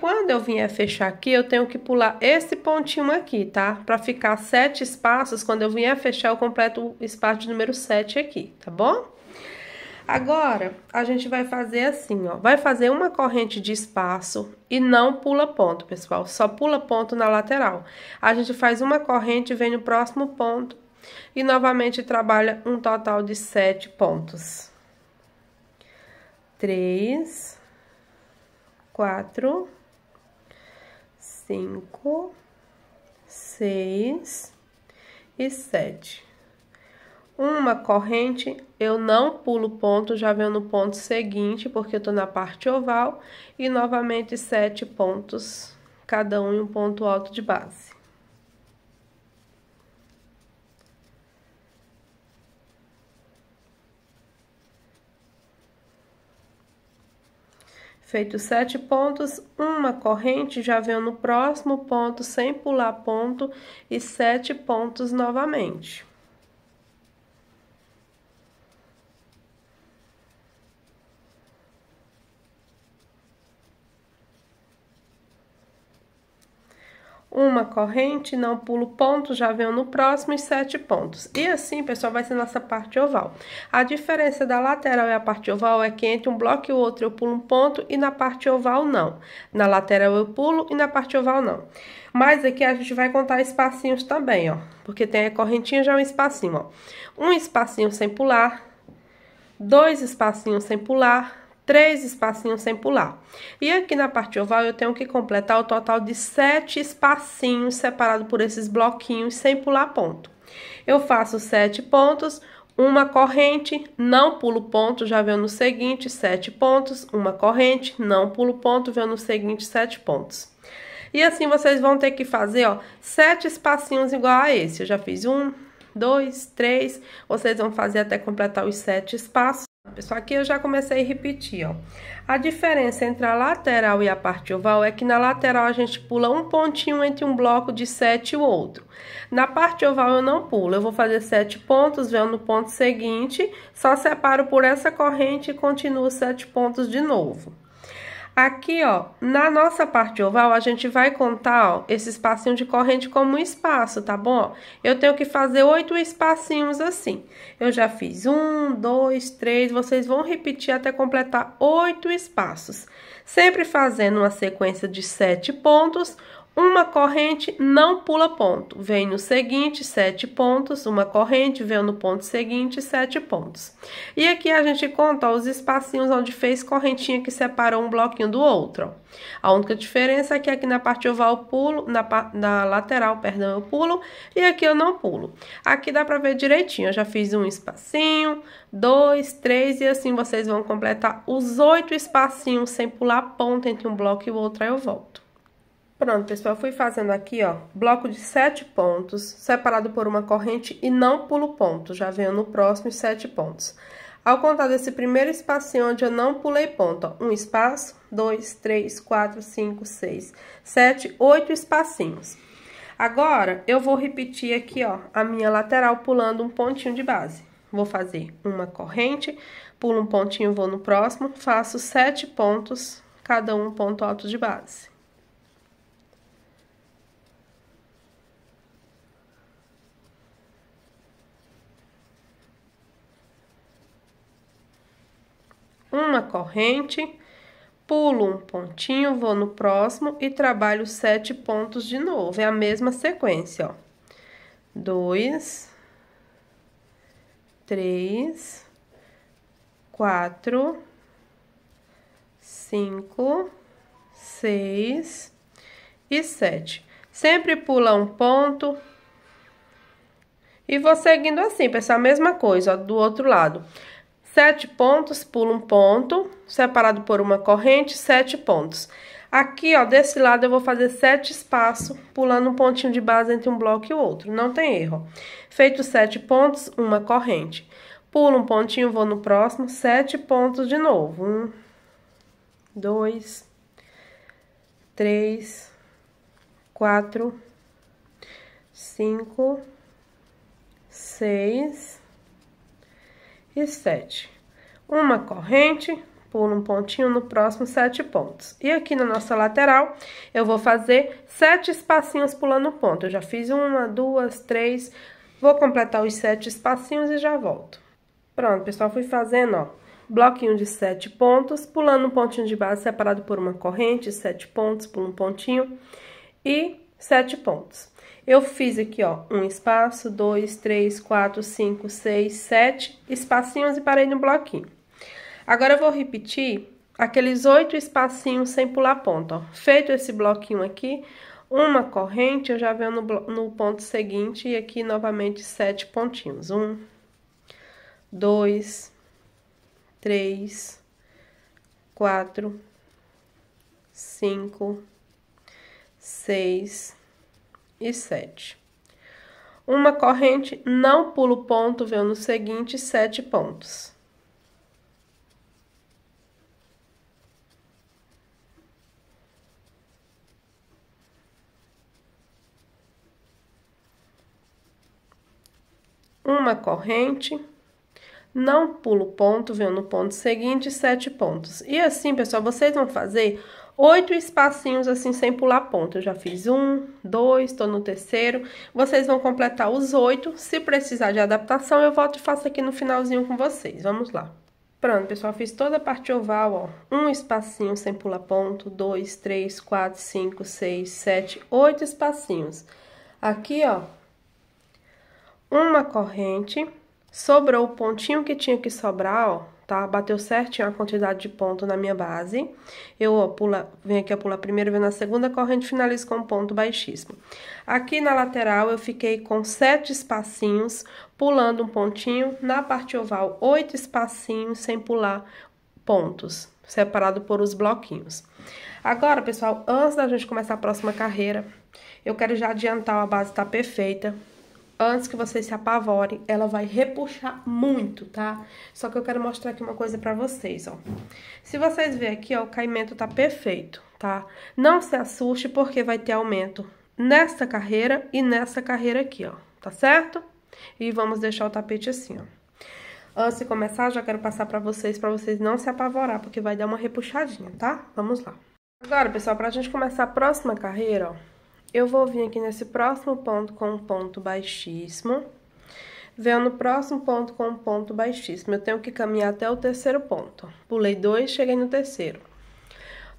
Quando eu vier fechar aqui, eu tenho que pular esse pontinho aqui, tá? Pra ficar sete espaços, quando eu vier fechar, eu completo o espaço de número sete aqui, tá bom? Agora, a gente vai fazer assim, ó. Vai fazer uma corrente de espaço e não pula ponto, pessoal. Só pula ponto na lateral. A gente faz uma corrente, vem no próximo ponto e novamente trabalha um total de sete pontos três, quatro, cinco, seis e sete. Uma corrente, eu não pulo ponto, já venho no ponto seguinte, porque eu tô na parte oval, e novamente sete pontos, cada um em um ponto alto de base. Feito sete pontos, uma corrente já venho no próximo ponto sem pular ponto e sete pontos novamente. uma corrente, não pulo ponto, já venho no próximo e sete pontos. E assim, pessoal, vai ser nossa parte oval. A diferença da lateral e a parte oval é que entre um bloco e o outro eu pulo um ponto e na parte oval não. Na lateral eu pulo e na parte oval não. Mas aqui a gente vai contar espacinhos também, ó. Porque tem a correntinha já é um espacinho, ó. Um espacinho sem pular, dois espacinhos sem pular, três espacinhos sem pular. E aqui na parte oval eu tenho que completar o total de sete espacinhos separados por esses bloquinhos sem pular ponto. Eu faço sete pontos, uma corrente, não pulo ponto, já veio no seguinte, sete pontos, uma corrente, não pulo ponto, veio no seguinte, sete pontos. E assim vocês vão ter que fazer, ó, sete espacinhos igual a esse. Eu já fiz um, dois, três, vocês vão fazer até completar os sete espaços. Pessoal, aqui eu já comecei a repetir, ó. A diferença entre a lateral e a parte oval é que na lateral a gente pula um pontinho entre um bloco de 7 e o outro. Na parte oval eu não pulo, eu vou fazer 7 pontos, venho no ponto seguinte, só separo por essa corrente e continuo 7 pontos de novo. Aqui, ó, na nossa parte oval, a gente vai contar, ó, esse espacinho de corrente como um espaço, tá bom? Eu tenho que fazer oito espacinhos assim. Eu já fiz um, dois, três, vocês vão repetir até completar oito espaços. Sempre fazendo uma sequência de sete pontos, uma corrente não pula ponto. Vem no seguinte, sete pontos, uma corrente, vem no ponto seguinte, sete pontos. E aqui a gente conta ó, os espacinhos onde fez correntinha que separou um bloquinho do outro. Ó. A única diferença é que aqui na parte oval eu pulo, na, na lateral, perdão, eu pulo, e aqui eu não pulo. Aqui dá pra ver direitinho, eu já fiz um espacinho, dois, três, e assim vocês vão completar os oito espacinhos sem pular ponto entre um bloco e o outro, aí eu volto. Pronto, pessoal, fui fazendo aqui, ó, bloco de sete pontos, separado por uma corrente e não pulo ponto, já venho no próximo sete pontos. Ao contar desse primeiro espacinho onde eu não pulei ponto, ó, um espaço, dois, três, quatro, cinco, seis, sete, oito espacinhos. Agora, eu vou repetir aqui, ó, a minha lateral pulando um pontinho de base. Vou fazer uma corrente, pulo um pontinho, vou no próximo, faço sete pontos, cada um ponto alto de base. uma corrente, pulo um pontinho, vou no próximo e trabalho sete pontos de novo. É a mesma sequência, ó. Dois, três, quatro, cinco, seis e sete. Sempre pula um ponto, e vou seguindo assim, pessoal, a mesma coisa, ó, do outro lado. Sete pontos, pulo um ponto, separado por uma corrente, sete pontos. Aqui, ó, desse lado eu vou fazer sete espaços, pulando um pontinho de base entre um bloco e o outro, não tem erro. Feito sete pontos, uma corrente. Pulo um pontinho, vou no próximo, sete pontos de novo. Um, dois, três, quatro, cinco, seis e 7. Uma corrente, pulo um pontinho no próximo sete pontos. E aqui na nossa lateral, eu vou fazer sete espacinhos pulando ponto. Eu já fiz uma, duas, três, vou completar os sete espacinhos e já volto. Pronto, pessoal, fui fazendo, ó, bloquinho de sete pontos, pulando um pontinho de base separado por uma corrente, sete pontos, pulo um pontinho e sete pontos. Eu fiz aqui, ó, um espaço, dois, três, quatro, cinco, seis, sete espacinhos e parei no bloquinho. Agora, eu vou repetir aqueles oito espacinhos sem pular ponto, ó. Feito esse bloquinho aqui, uma corrente, eu já venho no, no ponto seguinte e aqui novamente sete pontinhos. Um, dois, três, quatro, cinco, seis e 7. Uma corrente não pula o ponto, vê no seguinte sete pontos. Uma corrente não pula o ponto, vê no ponto seguinte sete pontos. E assim, pessoal, vocês vão fazer oito espacinhos assim sem pular ponto. Eu já fiz um, dois, tô no terceiro. Vocês vão completar os oito. Se precisar de adaptação, eu volto e faço aqui no finalzinho com vocês. Vamos lá. Pronto, pessoal, fiz toda a parte oval, ó. Um espacinho sem pular ponto, dois, três, quatro, cinco, seis, sete, oito espacinhos. Aqui, ó, uma corrente, sobrou o pontinho que tinha que sobrar, ó tá? Bateu certinho a quantidade de ponto na minha base. Eu, ó, pula, venho aqui, a pulo a primeira, venho na segunda corrente, finalizo com um ponto baixíssimo. Aqui na lateral, eu fiquei com sete espacinhos, pulando um pontinho. Na parte oval, oito espacinhos, sem pular pontos, separado por os bloquinhos. Agora, pessoal, antes da gente começar a próxima carreira, eu quero já adiantar, a base tá perfeita antes que vocês se apavorem, ela vai repuxar muito, tá? Só que eu quero mostrar aqui uma coisa pra vocês, ó. Se vocês verem aqui, ó, o caimento tá perfeito, tá? Não se assuste porque vai ter aumento nessa carreira e nessa carreira aqui, ó. Tá certo? E vamos deixar o tapete assim, ó. Antes de começar, já quero passar pra vocês, pra vocês não se apavorar, porque vai dar uma repuxadinha, tá? Vamos lá. Agora, pessoal, pra gente começar a próxima carreira, ó. Eu vou vir aqui nesse próximo ponto com um ponto baixíssimo. Venho no próximo ponto com um ponto baixíssimo. Eu tenho que caminhar até o terceiro ponto. Pulei dois, cheguei no terceiro.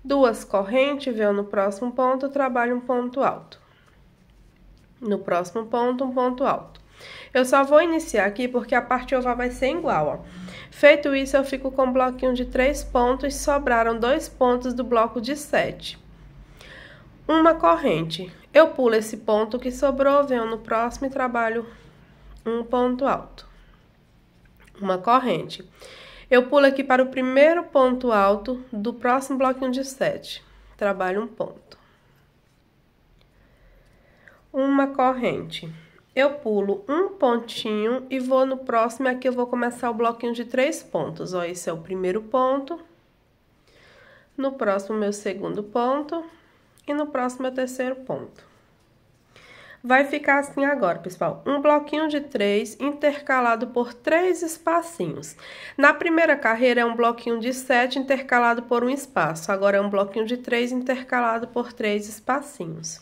Duas correntes, venho no próximo ponto, trabalho um ponto alto. No próximo ponto, um ponto alto. Eu só vou iniciar aqui porque a parte oval vai ser igual, ó. Feito isso, eu fico com um bloquinho de três pontos, sobraram dois pontos do bloco de sete. Uma corrente, eu pulo esse ponto que sobrou, venho no próximo e trabalho um ponto alto. Uma corrente. Eu pulo aqui para o primeiro ponto alto do próximo bloquinho de sete, Trabalho um ponto. Uma corrente. Eu pulo um pontinho e vou no próximo, aqui eu vou começar o bloquinho de três pontos. Ó, esse é o primeiro ponto. No próximo, meu segundo ponto. E no próximo é o terceiro ponto. Vai ficar assim agora, pessoal. Um bloquinho de três intercalado por três espacinhos. Na primeira carreira é um bloquinho de sete intercalado por um espaço. Agora é um bloquinho de três intercalado por três espacinhos.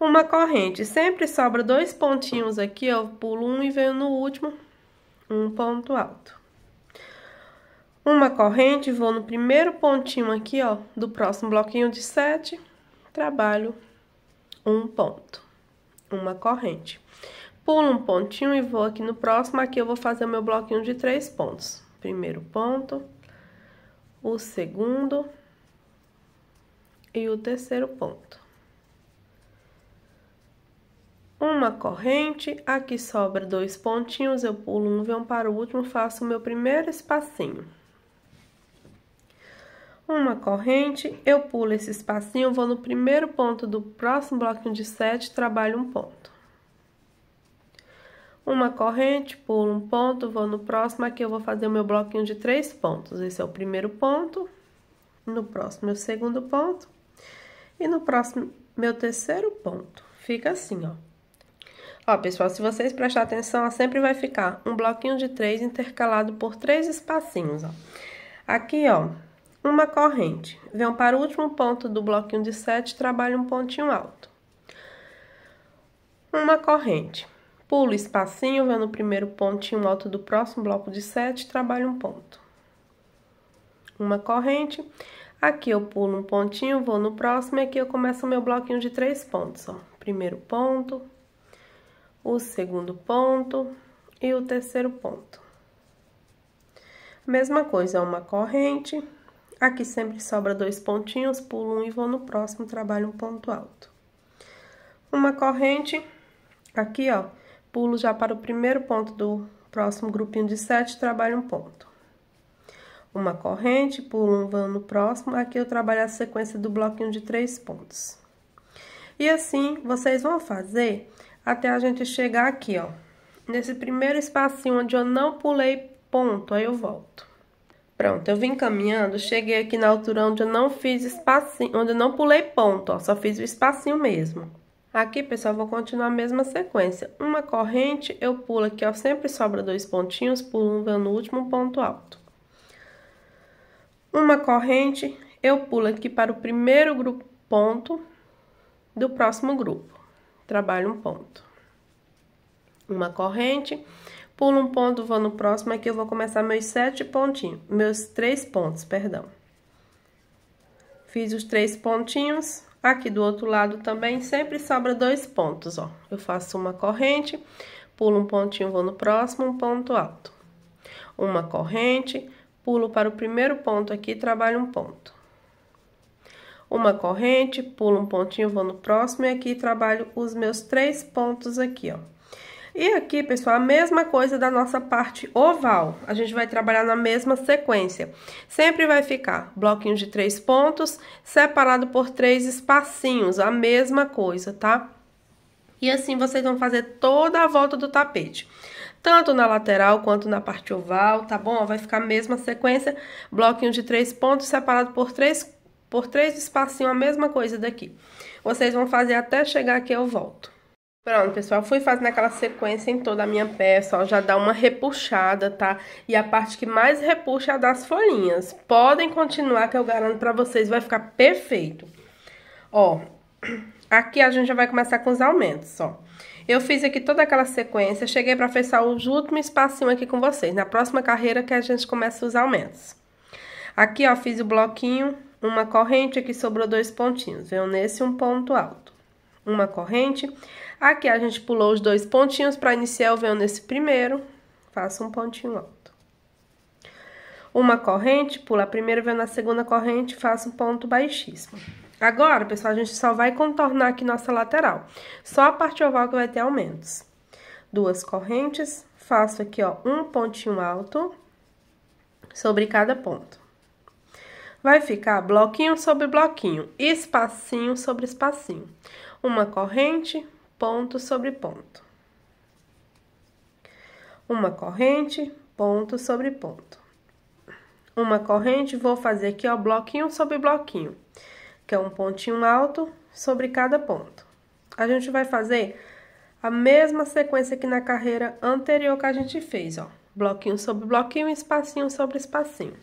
Uma corrente. Sempre sobra dois pontinhos aqui, eu pulo um e venho no último, um ponto alto uma corrente, vou no primeiro pontinho aqui, ó, do próximo bloquinho de sete, trabalho um ponto, uma corrente. Pulo um pontinho e vou aqui no próximo, aqui eu vou fazer o meu bloquinho de três pontos. Primeiro ponto, o segundo e o terceiro ponto. Uma corrente, aqui sobra dois pontinhos, eu pulo um, venho para o último, faço o meu primeiro espacinho uma corrente, eu pulo esse espacinho, vou no primeiro ponto do próximo bloquinho de sete, trabalho um ponto. Uma corrente, pulo um ponto, vou no próximo, aqui eu vou fazer o meu bloquinho de três pontos. Esse é o primeiro ponto, no próximo meu é segundo ponto e no próximo meu terceiro ponto. Fica assim, ó. Ó, pessoal, se vocês prestar atenção, ó, sempre vai ficar um bloquinho de três intercalado por três espacinhos, ó. Aqui, ó, uma corrente. Venham para o último ponto do bloquinho de 7 trabalho um pontinho alto. Uma corrente. Pulo espacinho, venho no primeiro pontinho alto do próximo bloco de 7 trabalho um ponto. Uma corrente. Aqui eu pulo um pontinho, vou no próximo e aqui eu começo o meu bloquinho de três pontos, ó. Primeiro ponto, o segundo ponto e o terceiro ponto. Mesma coisa, é uma corrente, Aqui sempre sobra dois pontinhos, pulo um e vou no próximo, trabalho um ponto alto. Uma corrente, aqui, ó, pulo já para o primeiro ponto do próximo grupinho de sete, trabalho um ponto. Uma corrente, pulo um, vou no próximo, aqui eu trabalho a sequência do bloquinho de três pontos. E assim, vocês vão fazer até a gente chegar aqui, ó, nesse primeiro espacinho onde eu não pulei ponto, aí eu volto. Pronto, eu vim caminhando, cheguei aqui na altura onde eu não fiz espacinho, onde eu não pulei ponto, ó, só fiz o espacinho mesmo. Aqui, pessoal, vou continuar a mesma sequência. Uma corrente, eu pulo aqui, ó, sempre sobra dois pontinhos, pulo um, vem no último ponto alto. Uma corrente, eu pulo aqui para o primeiro grupo, ponto do próximo grupo. Trabalho um ponto. Uma corrente Pulo um ponto, vou no próximo, aqui é eu vou começar meus sete pontinhos, meus três pontos, perdão. Fiz os três pontinhos, aqui do outro lado também sempre sobra dois pontos, ó. Eu faço uma corrente, pulo um pontinho, vou no próximo, um ponto alto. Uma corrente, pulo para o primeiro ponto aqui, trabalho um ponto. Uma corrente, pulo um pontinho, vou no próximo e aqui trabalho os meus três pontos aqui, ó. E aqui, pessoal, a mesma coisa da nossa parte oval. A gente vai trabalhar na mesma sequência. Sempre vai ficar bloquinho de três pontos, separado por três espacinhos, a mesma coisa, tá? E assim vocês vão fazer toda a volta do tapete. Tanto na lateral quanto na parte oval, tá bom? Vai ficar a mesma sequência, bloquinho de três pontos, separado por três, por três espacinhos, a mesma coisa daqui. Vocês vão fazer até chegar aqui, eu volto. Pronto, pessoal, fui fazendo aquela sequência em toda a minha peça, ó, já dá uma repuxada, tá? E a parte que mais repuxa é a das folhinhas. Podem continuar que eu garanto pra vocês, vai ficar perfeito. Ó, aqui a gente já vai começar com os aumentos, ó. Eu fiz aqui toda aquela sequência, cheguei pra fechar o último espacinho aqui com vocês. Na próxima carreira que a gente começa os aumentos. Aqui, ó, fiz o bloquinho, uma corrente, aqui sobrou dois pontinhos. Veio nesse um ponto alto. Uma corrente Aqui a gente pulou os dois pontinhos para iniciar, eu venho nesse primeiro, faço um pontinho alto. Uma corrente, pula a primeira, venho na segunda corrente, faço um ponto baixíssimo. Agora, pessoal, a gente só vai contornar aqui nossa lateral. Só a parte oval que vai ter aumentos. Duas correntes, faço aqui, ó, um pontinho alto sobre cada ponto. Vai ficar bloquinho sobre bloquinho, espacinho sobre espacinho. Uma corrente, ponto sobre ponto. Uma corrente, ponto sobre ponto. Uma corrente, vou fazer aqui, ó, bloquinho sobre bloquinho, que é um pontinho alto sobre cada ponto. A gente vai fazer a mesma sequência que na carreira anterior que a gente fez, ó. Bloquinho sobre bloquinho, espacinho sobre espacinho.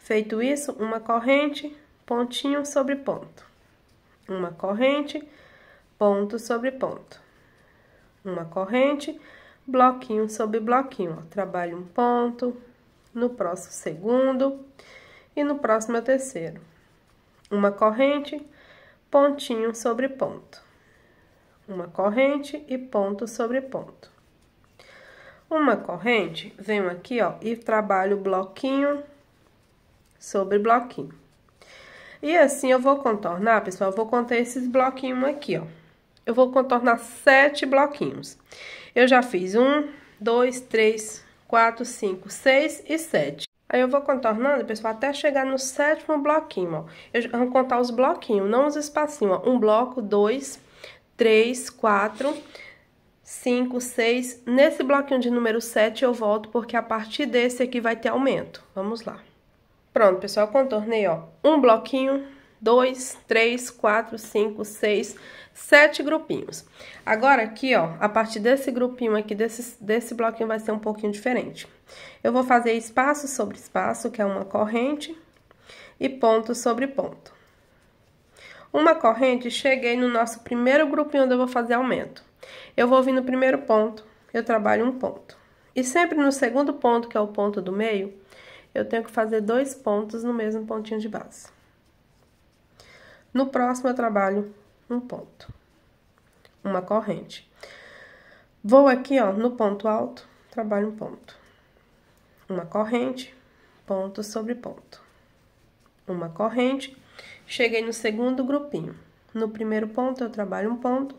Feito isso, uma corrente, pontinho sobre ponto. Uma corrente, ponto sobre ponto. Uma corrente, bloquinho sobre bloquinho, ó. Trabalho um ponto, no próximo segundo e no próximo é o terceiro. Uma corrente, pontinho sobre ponto. Uma corrente e ponto sobre ponto. Uma corrente, venho aqui, ó, e trabalho bloquinho sobre bloquinho. E assim eu vou contornar, pessoal, eu vou contar esses bloquinhos aqui, ó eu vou contornar sete bloquinhos. Eu já fiz um, dois, três, quatro, cinco, seis e sete. Aí eu vou contornando, pessoal, até chegar no sétimo bloquinho, ó. Eu vou contar os bloquinhos, não os espacinhos, ó. Um bloco, dois, três, quatro, cinco, seis. Nesse bloquinho de número sete eu volto, porque a partir desse aqui vai ter aumento. Vamos lá. Pronto, pessoal, contornei, ó, um bloquinho, dois, três, quatro, cinco, seis, sete grupinhos. Agora aqui, ó, a partir desse grupinho aqui, desse, desse bloquinho vai ser um pouquinho diferente. Eu vou fazer espaço sobre espaço, que é uma corrente, e ponto sobre ponto. Uma corrente, cheguei no nosso primeiro grupinho onde eu vou fazer aumento. Eu vou vir no primeiro ponto, eu trabalho um ponto. E sempre no segundo ponto, que é o ponto do meio, eu tenho que fazer dois pontos no mesmo pontinho de base. No próximo, eu trabalho um ponto, uma corrente. Vou aqui, ó, no ponto alto, trabalho um ponto. Uma corrente, ponto sobre ponto. Uma corrente, cheguei no segundo grupinho. No primeiro ponto, eu trabalho um ponto.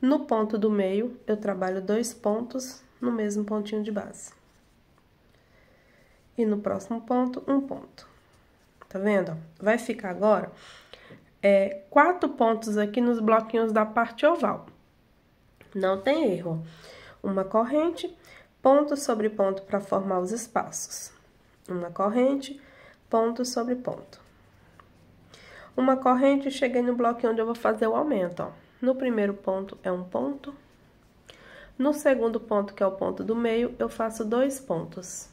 No ponto do meio, eu trabalho dois pontos no mesmo pontinho de base. E no próximo ponto, um ponto. Tá vendo? Vai ficar agora é, quatro pontos aqui nos bloquinhos da parte oval. Não tem erro. Uma corrente, ponto sobre ponto para formar os espaços. Uma corrente, ponto sobre ponto. Uma corrente, cheguei no bloquinho onde eu vou fazer o aumento, ó. No primeiro ponto é um ponto. No segundo ponto, que é o ponto do meio, eu faço dois pontos.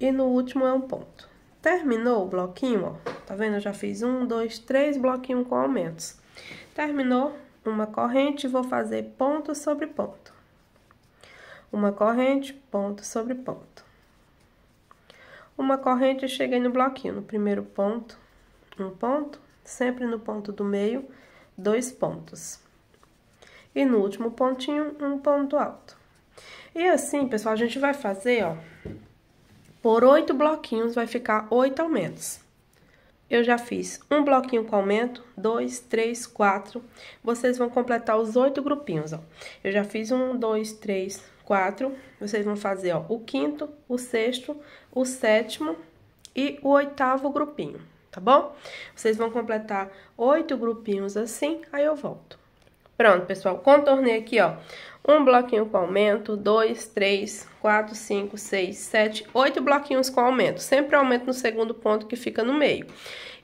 E no último é um ponto. Terminou o bloquinho, ó. Tá vendo? Eu já fiz um, dois, três bloquinhos com aumentos. Terminou uma corrente, vou fazer ponto sobre ponto. Uma corrente, ponto sobre ponto. Uma corrente, cheguei no bloquinho, no primeiro ponto, um ponto, sempre no ponto do meio, dois pontos. E no último pontinho, um ponto alto. E assim, pessoal, a gente vai fazer, ó, por oito bloquinhos vai ficar oito aumentos. Eu já fiz um bloquinho com aumento, dois, três, quatro. Vocês vão completar os oito grupinhos, ó. Eu já fiz um, dois, três, quatro. Vocês vão fazer, ó, o quinto, o sexto, o sétimo e o oitavo grupinho, tá bom? Vocês vão completar oito grupinhos assim, aí eu volto. Pronto, pessoal, contornei aqui, ó, um bloquinho com aumento, dois, três, quatro, cinco, seis, sete, oito bloquinhos com aumento. Sempre aumento no segundo ponto que fica no meio.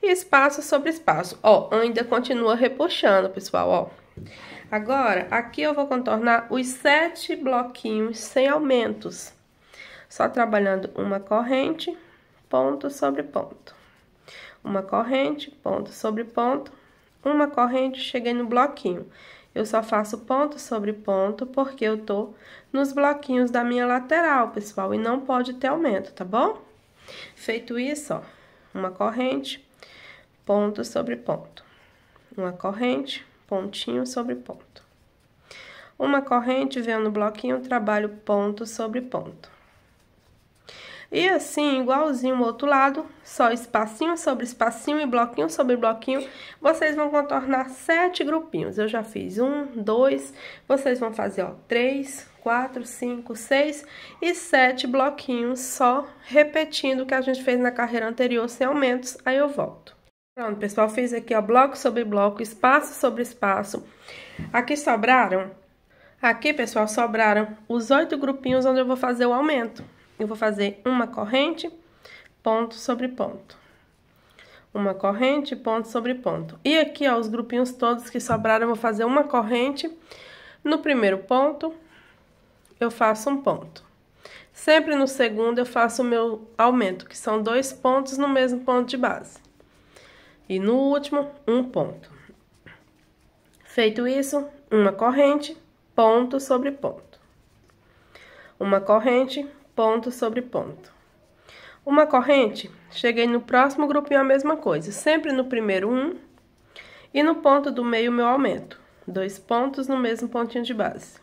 E espaço sobre espaço. Ó, ainda continua repuxando, pessoal, ó. Agora, aqui eu vou contornar os sete bloquinhos sem aumentos. Só trabalhando uma corrente, ponto sobre ponto. Uma corrente, ponto sobre ponto. Uma corrente, cheguei no bloquinho. Eu só faço ponto sobre ponto porque eu tô nos bloquinhos da minha lateral, pessoal, e não pode ter aumento, tá bom? Feito isso, ó, uma corrente, ponto sobre ponto. Uma corrente, pontinho sobre ponto. Uma corrente, venho no bloquinho, trabalho ponto sobre ponto. E assim, igualzinho o outro lado, só espacinho sobre espacinho e bloquinho sobre bloquinho, vocês vão contornar sete grupinhos. Eu já fiz um, dois, vocês vão fazer, ó, três, quatro, cinco, seis e sete bloquinhos, só repetindo o que a gente fez na carreira anterior, sem aumentos, aí eu volto. Pronto, pessoal, fiz aqui, ó, bloco sobre bloco, espaço sobre espaço. Aqui sobraram, aqui, pessoal, sobraram os oito grupinhos onde eu vou fazer o aumento eu vou fazer uma corrente, ponto sobre ponto. Uma corrente, ponto sobre ponto. E aqui, ó, os grupinhos todos que sobraram, eu vou fazer uma corrente. No primeiro ponto, eu faço um ponto. Sempre no segundo, eu faço o meu aumento, que são dois pontos no mesmo ponto de base. E no último, um ponto. Feito isso, uma corrente, ponto sobre ponto. Uma corrente, ponto sobre ponto. Uma corrente, cheguei no próximo grupinho a mesma coisa, sempre no primeiro um e no ponto do meio meu aumento, dois pontos no mesmo pontinho de base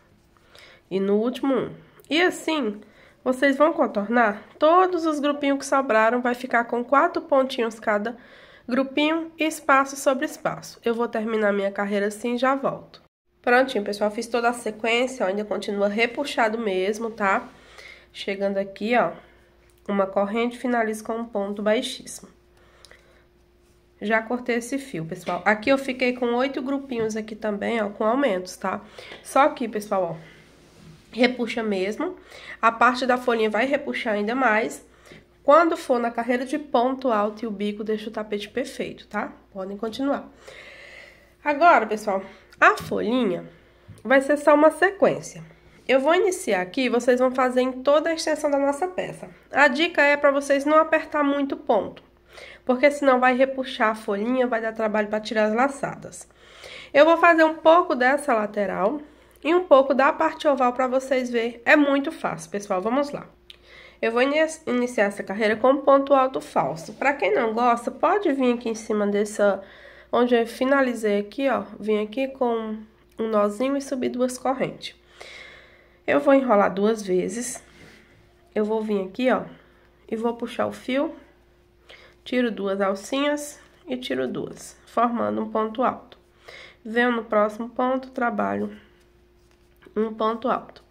e no último um. E assim, vocês vão contornar, todos os grupinhos que sobraram vai ficar com quatro pontinhos cada grupinho e espaço sobre espaço. Eu vou terminar minha carreira assim e já volto. Prontinho, pessoal, fiz toda a sequência, ainda continua repuxado mesmo, tá? Tá? Chegando aqui, ó, uma corrente, finalizo com um ponto baixíssimo. Já cortei esse fio, pessoal. Aqui eu fiquei com oito grupinhos aqui também, ó, com aumentos, tá? Só que, pessoal, ó, repuxa mesmo. A parte da folhinha vai repuxar ainda mais. Quando for na carreira de ponto alto e o bico, deixa o tapete perfeito, tá? Podem continuar. Agora, pessoal, a folhinha vai ser só uma sequência. Eu vou iniciar aqui, vocês vão fazer em toda a extensão da nossa peça. A dica é para vocês não apertar muito o ponto, porque senão vai repuxar a folhinha, vai dar trabalho para tirar as laçadas. Eu vou fazer um pouco dessa lateral e um pouco da parte oval para vocês verem. É muito fácil, pessoal, vamos lá. Eu vou iniciar essa carreira com um ponto alto falso. Para quem não gosta, pode vir aqui em cima dessa... Onde eu finalizei aqui, ó, vim aqui com um nozinho e subir duas correntes. Eu vou enrolar duas vezes. Eu vou vir aqui, ó, e vou puxar o fio. Tiro duas alcinhas e tiro duas, formando um ponto alto. Venho no próximo ponto, trabalho um ponto alto.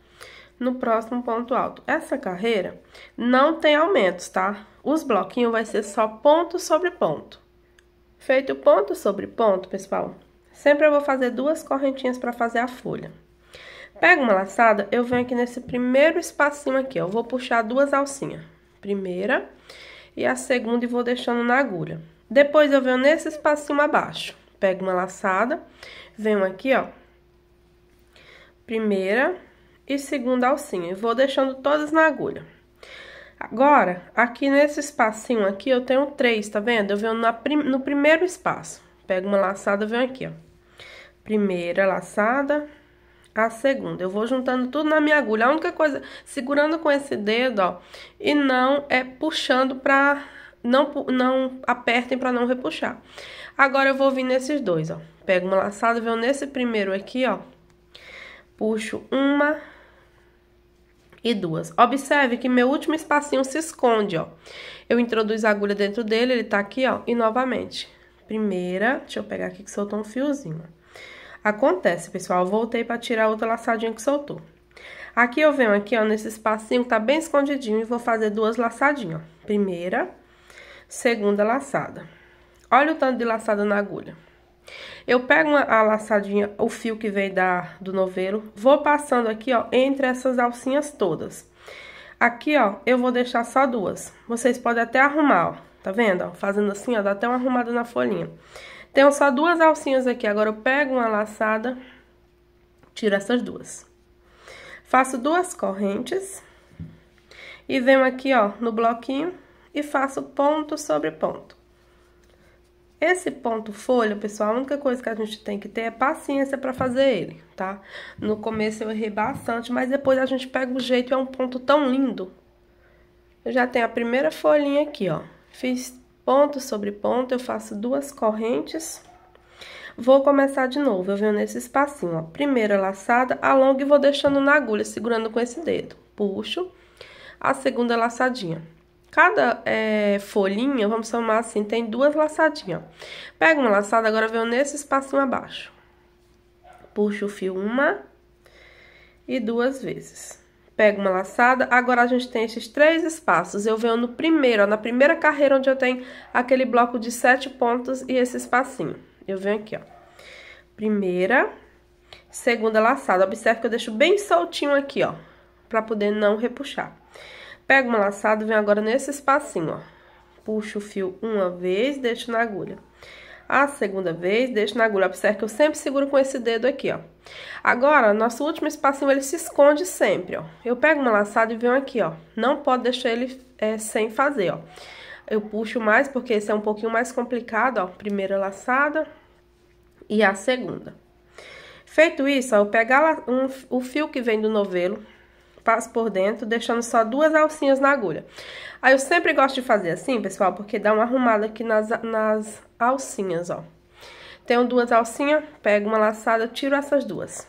No próximo ponto alto. Essa carreira não tem aumentos, tá? Os bloquinhos vai ser só ponto sobre ponto. Feito ponto sobre ponto, pessoal, sempre eu vou fazer duas correntinhas para fazer a folha. Pego uma laçada, eu venho aqui nesse primeiro espacinho aqui, ó. Eu vou puxar duas alcinhas. Primeira e a segunda e vou deixando na agulha. Depois eu venho nesse espacinho abaixo. Pego uma laçada, venho aqui, ó. Primeira e segunda alcinha. E vou deixando todas na agulha. Agora, aqui nesse espacinho aqui, eu tenho três, tá vendo? Eu venho na prim no primeiro espaço. Pego uma laçada, venho aqui, ó. Primeira laçada, a segunda. Eu vou juntando tudo na minha agulha. A única coisa, segurando com esse dedo, ó, e não é puxando pra... Não, não apertem para não repuxar. Agora eu vou vir nesses dois, ó. Pego uma laçada, venho nesse primeiro aqui, ó. Puxo uma e duas. Observe que meu último espacinho se esconde, ó. Eu introduzo a agulha dentro dele, ele tá aqui, ó. E novamente. Primeira, deixa eu pegar aqui que soltou um fiozinho, ó. Acontece, pessoal, voltei para tirar outra laçadinha que soltou. Aqui eu venho aqui, ó, nesse espacinho que tá bem escondidinho e vou fazer duas laçadinhas, ó. Primeira, segunda laçada. Olha o tanto de laçada na agulha. Eu pego a laçadinha, o fio que veio da, do novelo, vou passando aqui, ó, entre essas alcinhas todas. Aqui, ó, eu vou deixar só duas. Vocês podem até arrumar, ó. Tá vendo? Ó, fazendo assim, ó, dá até uma arrumada na folhinha. Tenho só duas alcinhas aqui, agora eu pego uma laçada, tiro essas duas. Faço duas correntes e venho aqui, ó, no bloquinho e faço ponto sobre ponto. Esse ponto folha, pessoal, a única coisa que a gente tem que ter é paciência para fazer ele, tá? No começo eu errei bastante, mas depois a gente pega o jeito e é um ponto tão lindo. Eu já tenho a primeira folhinha aqui, ó. Fiz ponto sobre ponto, eu faço duas correntes. Vou começar de novo, eu venho nesse espacinho, ó. Primeira laçada, alongo e vou deixando na agulha, segurando com esse dedo. Puxo a segunda laçadinha. Cada é, folhinha, vamos somar assim, tem duas laçadinhas, ó. Pego uma laçada, agora venho nesse espacinho abaixo. Puxo o fio uma e duas vezes pego uma laçada. Agora a gente tem esses três espaços. Eu venho no primeiro, ó, na primeira carreira onde eu tenho aquele bloco de sete pontos e esse espacinho. Eu venho aqui, ó. Primeira, segunda laçada. Observe que eu deixo bem soltinho aqui, ó, pra poder não repuxar. Pego uma laçada, venho agora nesse espacinho, ó. Puxo o fio uma vez, deixo na agulha. A segunda vez, deixo na agulha. Observe que eu sempre seguro com esse dedo aqui, ó. Agora, nosso último espacinho, ele se esconde sempre, ó. Eu pego uma laçada e venho aqui, ó. Não pode deixar ele é, sem fazer, ó. Eu puxo mais, porque esse é um pouquinho mais complicado, ó. Primeira laçada e a segunda. Feito isso, ó, eu pego a, um, o fio que vem do novelo, passo por dentro, deixando só duas alcinhas na agulha. Aí eu sempre gosto de fazer assim, pessoal, porque dá uma arrumada aqui nas, nas alcinhas, ó. Tenho duas alcinhas, pego uma laçada, tiro essas duas.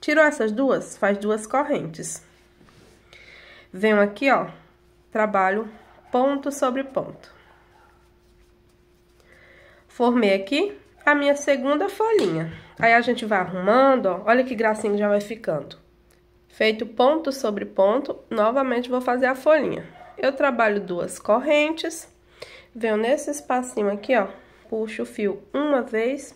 Tiro essas duas, faz duas correntes. Venho aqui, ó, trabalho ponto sobre ponto. Formei aqui a minha segunda folhinha. Aí a gente vai arrumando, ó, olha que gracinha que já vai ficando. Feito ponto sobre ponto, novamente vou fazer a folhinha. Eu trabalho duas correntes, venho nesse espacinho aqui, ó, puxo o fio uma vez,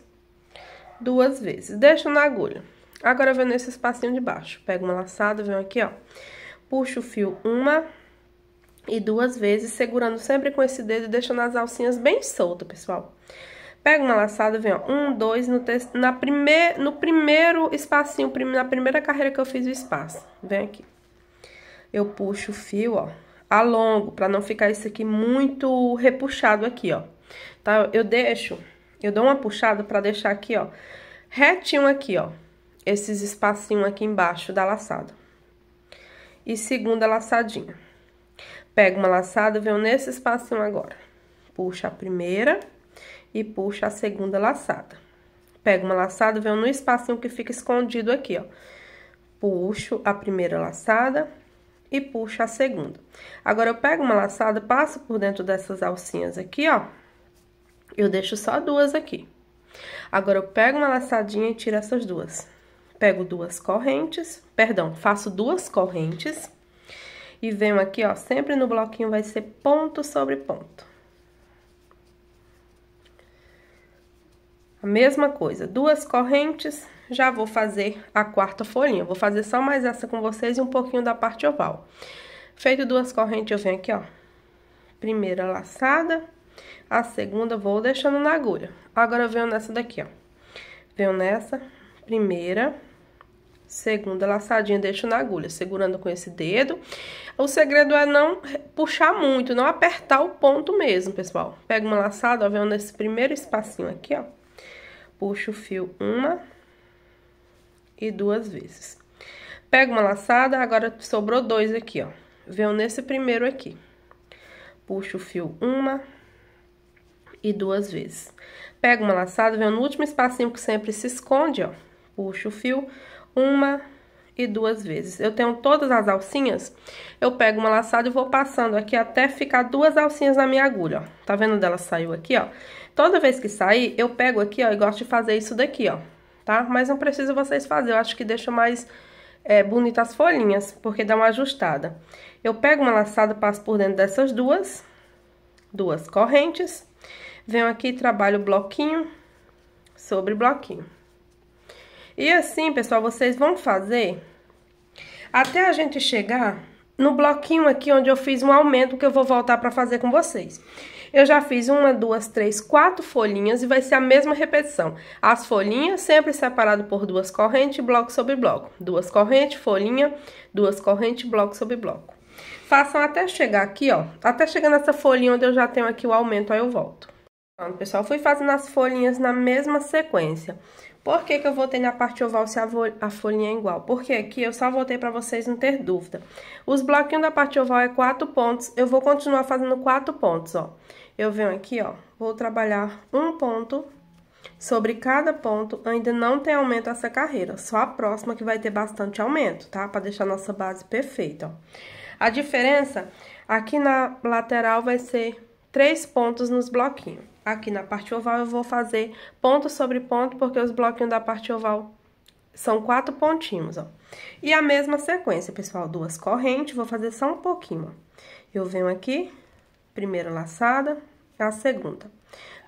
duas vezes, deixo na agulha. Agora, eu venho nesse espacinho de baixo, pego uma laçada, venho aqui, ó, puxo o fio uma e duas vezes, segurando sempre com esse dedo e deixando as alcinhas bem soltas, pessoal. Pessoal. Pega uma laçada, vem, ó, um, dois, no, te... na prime... no primeiro espacinho, na primeira carreira que eu fiz o espaço. Vem aqui. Eu puxo o fio, ó, alongo, pra não ficar isso aqui muito repuxado aqui, ó. Tá? Eu deixo, eu dou uma puxada pra deixar aqui, ó, retinho aqui, ó, esses espacinhos aqui embaixo da laçada. E segunda laçadinha. Pega uma laçada, venho nesse espacinho agora. Puxa a primeira e puxa a segunda laçada. Pego uma laçada, venho no espacinho que fica escondido aqui, ó. Puxo a primeira laçada e puxo a segunda. Agora, eu pego uma laçada, passo por dentro dessas alcinhas aqui, ó. Eu deixo só duas aqui. Agora, eu pego uma laçadinha e tiro essas duas. Pego duas correntes, perdão, faço duas correntes e venho aqui, ó, sempre no bloquinho vai ser ponto sobre ponto. A mesma coisa, duas correntes, já vou fazer a quarta folhinha. Vou fazer só mais essa com vocês e um pouquinho da parte oval. Feito duas correntes, eu venho aqui, ó. Primeira laçada, a segunda vou deixando na agulha. Agora eu venho nessa daqui, ó. Venho nessa, primeira, segunda laçadinha, deixo na agulha, segurando com esse dedo. O segredo é não puxar muito, não apertar o ponto mesmo, pessoal. Pega uma laçada, ó, venho nesse primeiro espacinho aqui, ó puxo o fio uma e duas vezes. Pego uma laçada, agora sobrou dois aqui, ó. Venho nesse primeiro aqui. Puxo o fio uma e duas vezes. Pego uma laçada, venho no último espacinho que sempre se esconde, ó. Puxo o fio uma e duas vezes. Eu tenho todas as alcinhas, eu pego uma laçada e vou passando aqui até ficar duas alcinhas na minha agulha, ó. Tá vendo dela saiu aqui, ó? Toda vez que sair, eu pego aqui, ó, e gosto de fazer isso daqui, ó, tá? Mas não precisa vocês fazer, eu acho que deixa mais é, bonitas as folhinhas, porque dá uma ajustada. Eu pego uma laçada, passo por dentro dessas duas, duas correntes, venho aqui e trabalho bloquinho sobre bloquinho. E assim, pessoal, vocês vão fazer até a gente chegar no bloquinho aqui onde eu fiz um aumento que eu vou voltar para fazer com vocês. Eu já fiz uma, duas, três, quatro folhinhas e vai ser a mesma repetição. As folhinhas sempre separado por duas correntes, bloco sobre bloco. Duas correntes, folhinha, duas correntes, bloco sobre bloco. Façam até chegar aqui, ó, até chegar nessa folhinha onde eu já tenho aqui o aumento, aí eu volto. Pronto, pessoal, fui fazendo as folhinhas na mesma sequência. Por que, que eu votei na parte oval se a, folhinha é igual? Porque aqui eu só votei para vocês não ter dúvida. Os bloquinhos da parte oval é quatro pontos, eu vou continuar fazendo quatro pontos, ó. Eu venho aqui, ó, vou trabalhar um ponto sobre cada ponto, ainda não tem aumento essa carreira, só a próxima que vai ter bastante aumento, tá? Para deixar nossa base perfeita, ó. A diferença, aqui na lateral vai ser três pontos nos bloquinhos aqui na parte oval, eu vou fazer ponto sobre ponto, porque os bloquinhos da parte oval são quatro pontinhos, ó. E a mesma sequência, pessoal, duas correntes, vou fazer só um pouquinho, ó. Eu venho aqui, primeira laçada, a segunda.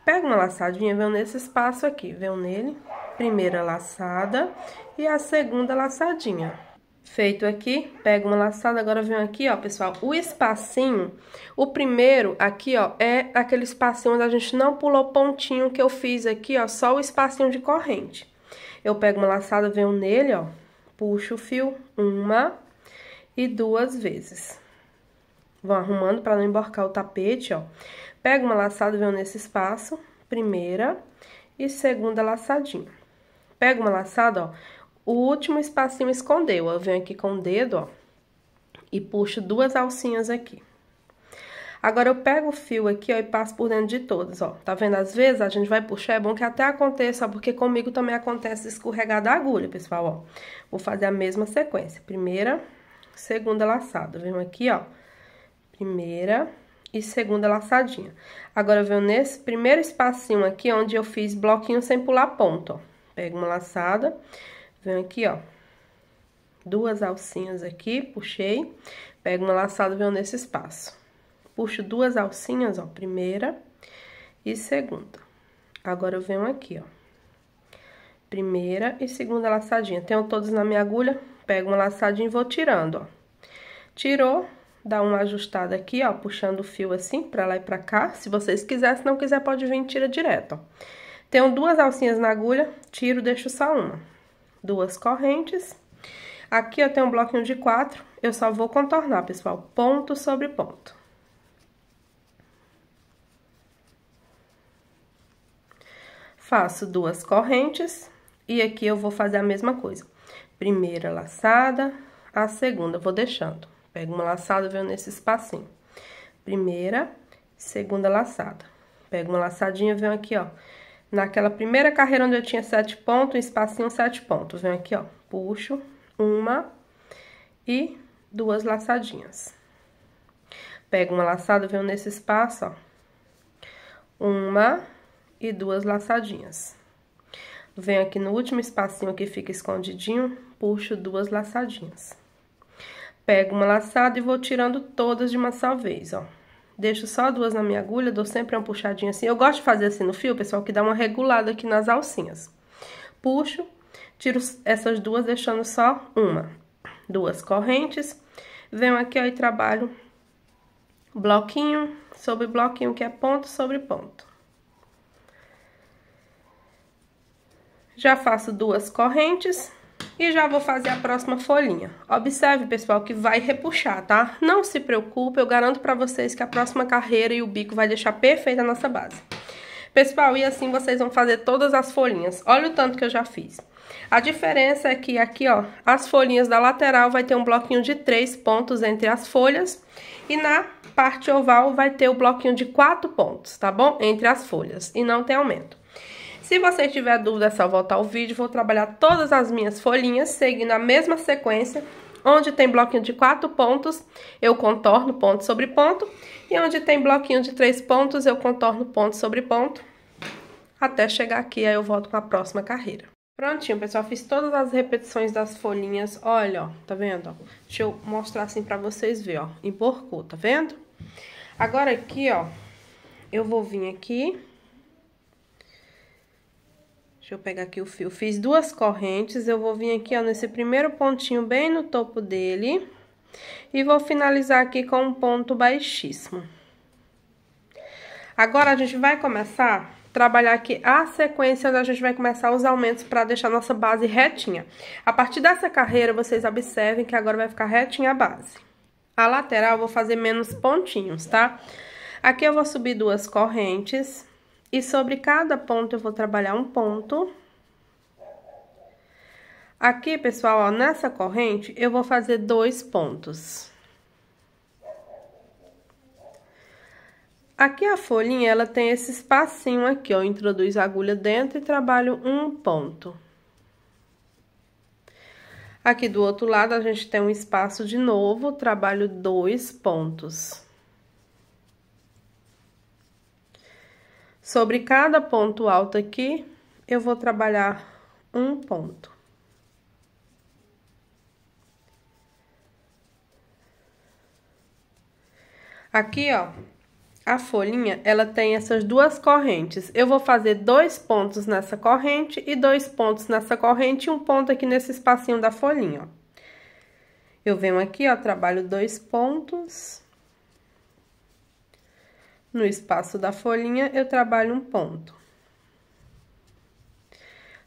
Pego uma laçadinha, venho nesse espaço aqui, venho nele, primeira laçada e a segunda laçadinha, ó. Feito aqui, pego uma laçada, agora venho aqui, ó, pessoal, o espacinho, o primeiro aqui, ó, é aquele espacinho onde a gente não pulou pontinho que eu fiz aqui, ó, só o espacinho de corrente. Eu pego uma laçada, venho nele, ó, puxo o fio uma e duas vezes. Vão arrumando para não emborcar o tapete, ó. Pego uma laçada, venho nesse espaço, primeira e segunda laçadinha. Pego uma laçada, ó, o último espacinho escondeu, eu venho aqui com o dedo, ó, e puxo duas alcinhas aqui. Agora, eu pego o fio aqui, ó, e passo por dentro de todas, ó. Tá vendo? Às vezes, a gente vai puxar, é bom que até aconteça, ó, porque comigo também acontece escorregar da agulha, pessoal, ó. Vou fazer a mesma sequência. Primeira, segunda laçada. Venho aqui, ó, primeira e segunda laçadinha. Agora, eu venho nesse primeiro espacinho aqui, onde eu fiz bloquinho sem pular ponto, ó. Pego uma laçada Venho aqui, ó, duas alcinhas aqui, puxei, pego uma laçada, venho nesse espaço. Puxo duas alcinhas, ó, primeira e segunda. Agora, eu venho aqui, ó, primeira e segunda laçadinha. Tenho todos na minha agulha, pego uma laçadinha e vou tirando, ó. Tirou, dá uma ajustada aqui, ó, puxando o fio assim, pra lá e pra cá. Se vocês quiserem, se não quiser, pode vir e tira direto, ó. Tenho duas alcinhas na agulha, tiro, deixo só uma duas correntes. Aqui eu tenho um bloquinho de quatro, eu só vou contornar, pessoal, ponto sobre ponto. Faço duas correntes e aqui eu vou fazer a mesma coisa. Primeira laçada, a segunda vou deixando. Pego uma laçada, venho nesse espacinho. Primeira, segunda laçada. Pego uma laçadinha, venho aqui, ó, Naquela primeira carreira onde eu tinha sete pontos, um espacinho sete pontos. Vem aqui, ó, puxo uma e duas laçadinhas. Pego uma laçada, venho nesse espaço, ó. Uma e duas laçadinhas. Venho aqui no último espacinho que fica escondidinho, puxo duas laçadinhas. Pego uma laçada e vou tirando todas de uma só vez, ó. Deixo só duas na minha agulha, dou sempre uma puxadinha assim. Eu gosto de fazer assim no fio, pessoal, que dá uma regulada aqui nas alcinhas. Puxo, tiro essas duas, deixando só uma. Duas correntes. Venho aqui, ó, e trabalho bloquinho sobre bloquinho, que é ponto sobre ponto. Já faço duas correntes. E já vou fazer a próxima folhinha. Observe, pessoal, que vai repuxar, tá? Não se preocupe, eu garanto pra vocês que a próxima carreira e o bico vai deixar perfeita a nossa base. Pessoal, e assim vocês vão fazer todas as folhinhas. Olha o tanto que eu já fiz. A diferença é que aqui, ó, as folhinhas da lateral vai ter um bloquinho de três pontos entre as folhas. E na parte oval vai ter o bloquinho de quatro pontos, tá bom? Entre as folhas. E não tem aumento. Se você tiver dúvida, é só voltar ao vídeo. Vou trabalhar todas as minhas folhinhas seguindo a mesma sequência. Onde tem bloquinho de quatro pontos, eu contorno ponto sobre ponto. E onde tem bloquinho de três pontos, eu contorno ponto sobre ponto. Até chegar aqui, aí eu volto com a próxima carreira. Prontinho, pessoal, fiz todas as repetições das folhinhas, olha, ó, tá vendo? Deixa eu mostrar assim pra vocês verem, ó, emborcou, tá vendo? Agora aqui, ó, eu vou vir aqui, Deixa eu pegar aqui o fio. Fiz duas correntes, eu vou vir aqui, ó, nesse primeiro pontinho bem no topo dele. E vou finalizar aqui com um ponto baixíssimo. Agora, a gente vai começar trabalhar aqui a sequência onde a gente vai começar os aumentos para deixar nossa base retinha. A partir dessa carreira, vocês observem que agora vai ficar retinha a base. A lateral, vou fazer menos pontinhos, tá? Aqui eu vou subir duas correntes. E sobre cada ponto eu vou trabalhar um ponto. Aqui, pessoal, ó, nessa corrente eu vou fazer dois pontos. Aqui a folhinha, ela tem esse espacinho aqui, ó, introduzo a agulha dentro e trabalho um ponto. Aqui do outro lado, a gente tem um espaço de novo, trabalho dois pontos. Sobre cada ponto alto aqui, eu vou trabalhar um ponto. Aqui, ó, a folhinha, ela tem essas duas correntes. Eu vou fazer dois pontos nessa corrente e dois pontos nessa corrente e um ponto aqui nesse espacinho da folhinha, ó. Eu venho aqui, ó, trabalho dois pontos. No espaço da folhinha, eu trabalho um ponto.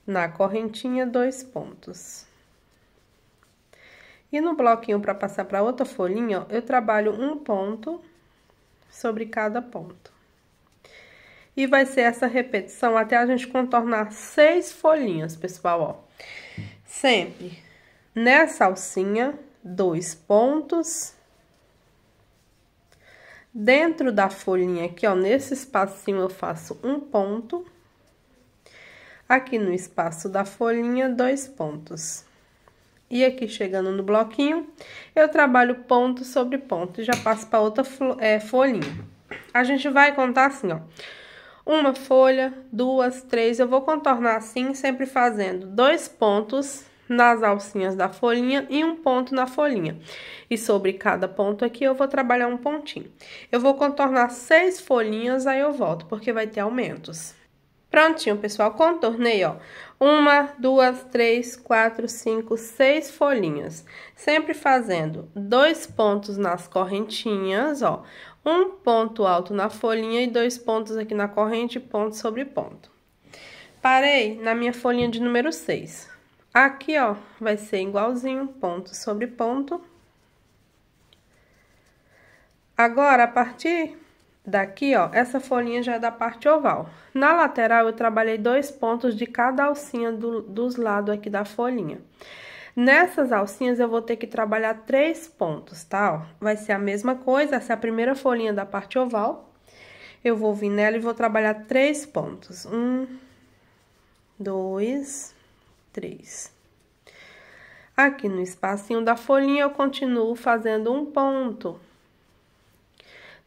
Na correntinha, dois pontos. E no bloquinho para passar para outra folhinha, eu trabalho um ponto sobre cada ponto. E vai ser essa repetição até a gente contornar seis folhinhas, pessoal, ó. Sempre nessa alcinha, dois pontos Dentro da folhinha aqui, ó, nesse espacinho eu faço um ponto. Aqui no espaço da folhinha, dois pontos. E aqui chegando no bloquinho, eu trabalho ponto sobre ponto e já passo para outra é, folhinha. A gente vai contar assim, ó. Uma folha, duas, três, eu vou contornar assim, sempre fazendo dois pontos nas alcinhas da folhinha e um ponto na folhinha. E sobre cada ponto aqui eu vou trabalhar um pontinho. Eu vou contornar seis folhinhas, aí eu volto, porque vai ter aumentos. Prontinho, pessoal, contornei, ó, uma, duas, três, quatro, cinco, seis folhinhas. Sempre fazendo dois pontos nas correntinhas, ó, um ponto alto na folhinha e dois pontos aqui na corrente, ponto sobre ponto. Parei na minha folhinha de número 6. Aqui, ó, vai ser igualzinho, ponto sobre ponto. Agora, a partir daqui, ó, essa folhinha já é da parte oval. Na lateral, eu trabalhei dois pontos de cada alcinha do, dos lados aqui da folhinha. Nessas alcinhas, eu vou ter que trabalhar três pontos, tá? Ó, vai ser a mesma coisa, essa é a primeira folhinha da parte oval. Eu vou vir nela e vou trabalhar três pontos. Um, dois três. Aqui no espacinho da folhinha, eu continuo fazendo um ponto.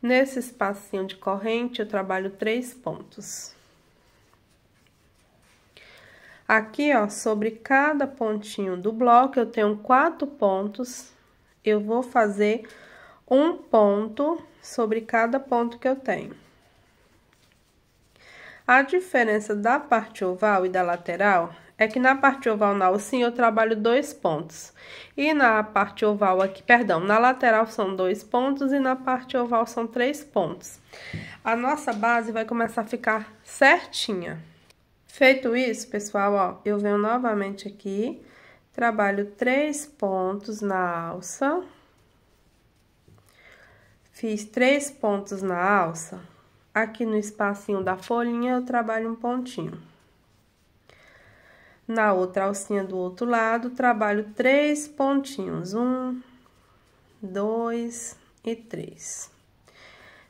Nesse espacinho de corrente, eu trabalho três pontos. Aqui, ó, sobre cada pontinho do bloco, eu tenho quatro pontos. Eu vou fazer um ponto sobre cada ponto que eu tenho. A diferença da parte oval e da lateral é que na parte oval na alcinha eu trabalho dois pontos. E na parte oval aqui, perdão, na lateral são dois pontos e na parte oval são três pontos. A nossa base vai começar a ficar certinha. Feito isso, pessoal, ó, eu venho novamente aqui, trabalho três pontos na alça. Fiz três pontos na alça. Aqui no espacinho da folhinha eu trabalho um pontinho. Na outra alcinha do outro lado, trabalho três pontinhos. Um, dois e três.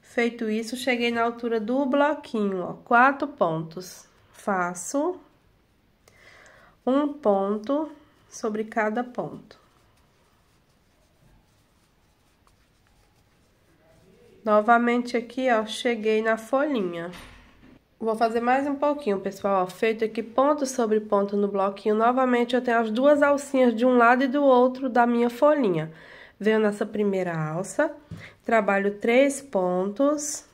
Feito isso, cheguei na altura do bloquinho, ó, quatro pontos. Faço um ponto sobre cada ponto. Novamente aqui, ó, cheguei na folhinha. Vou fazer mais um pouquinho, pessoal. Feito aqui ponto sobre ponto no bloquinho, novamente eu tenho as duas alcinhas de um lado e do outro da minha folhinha. Venho nessa primeira alça, trabalho três pontos.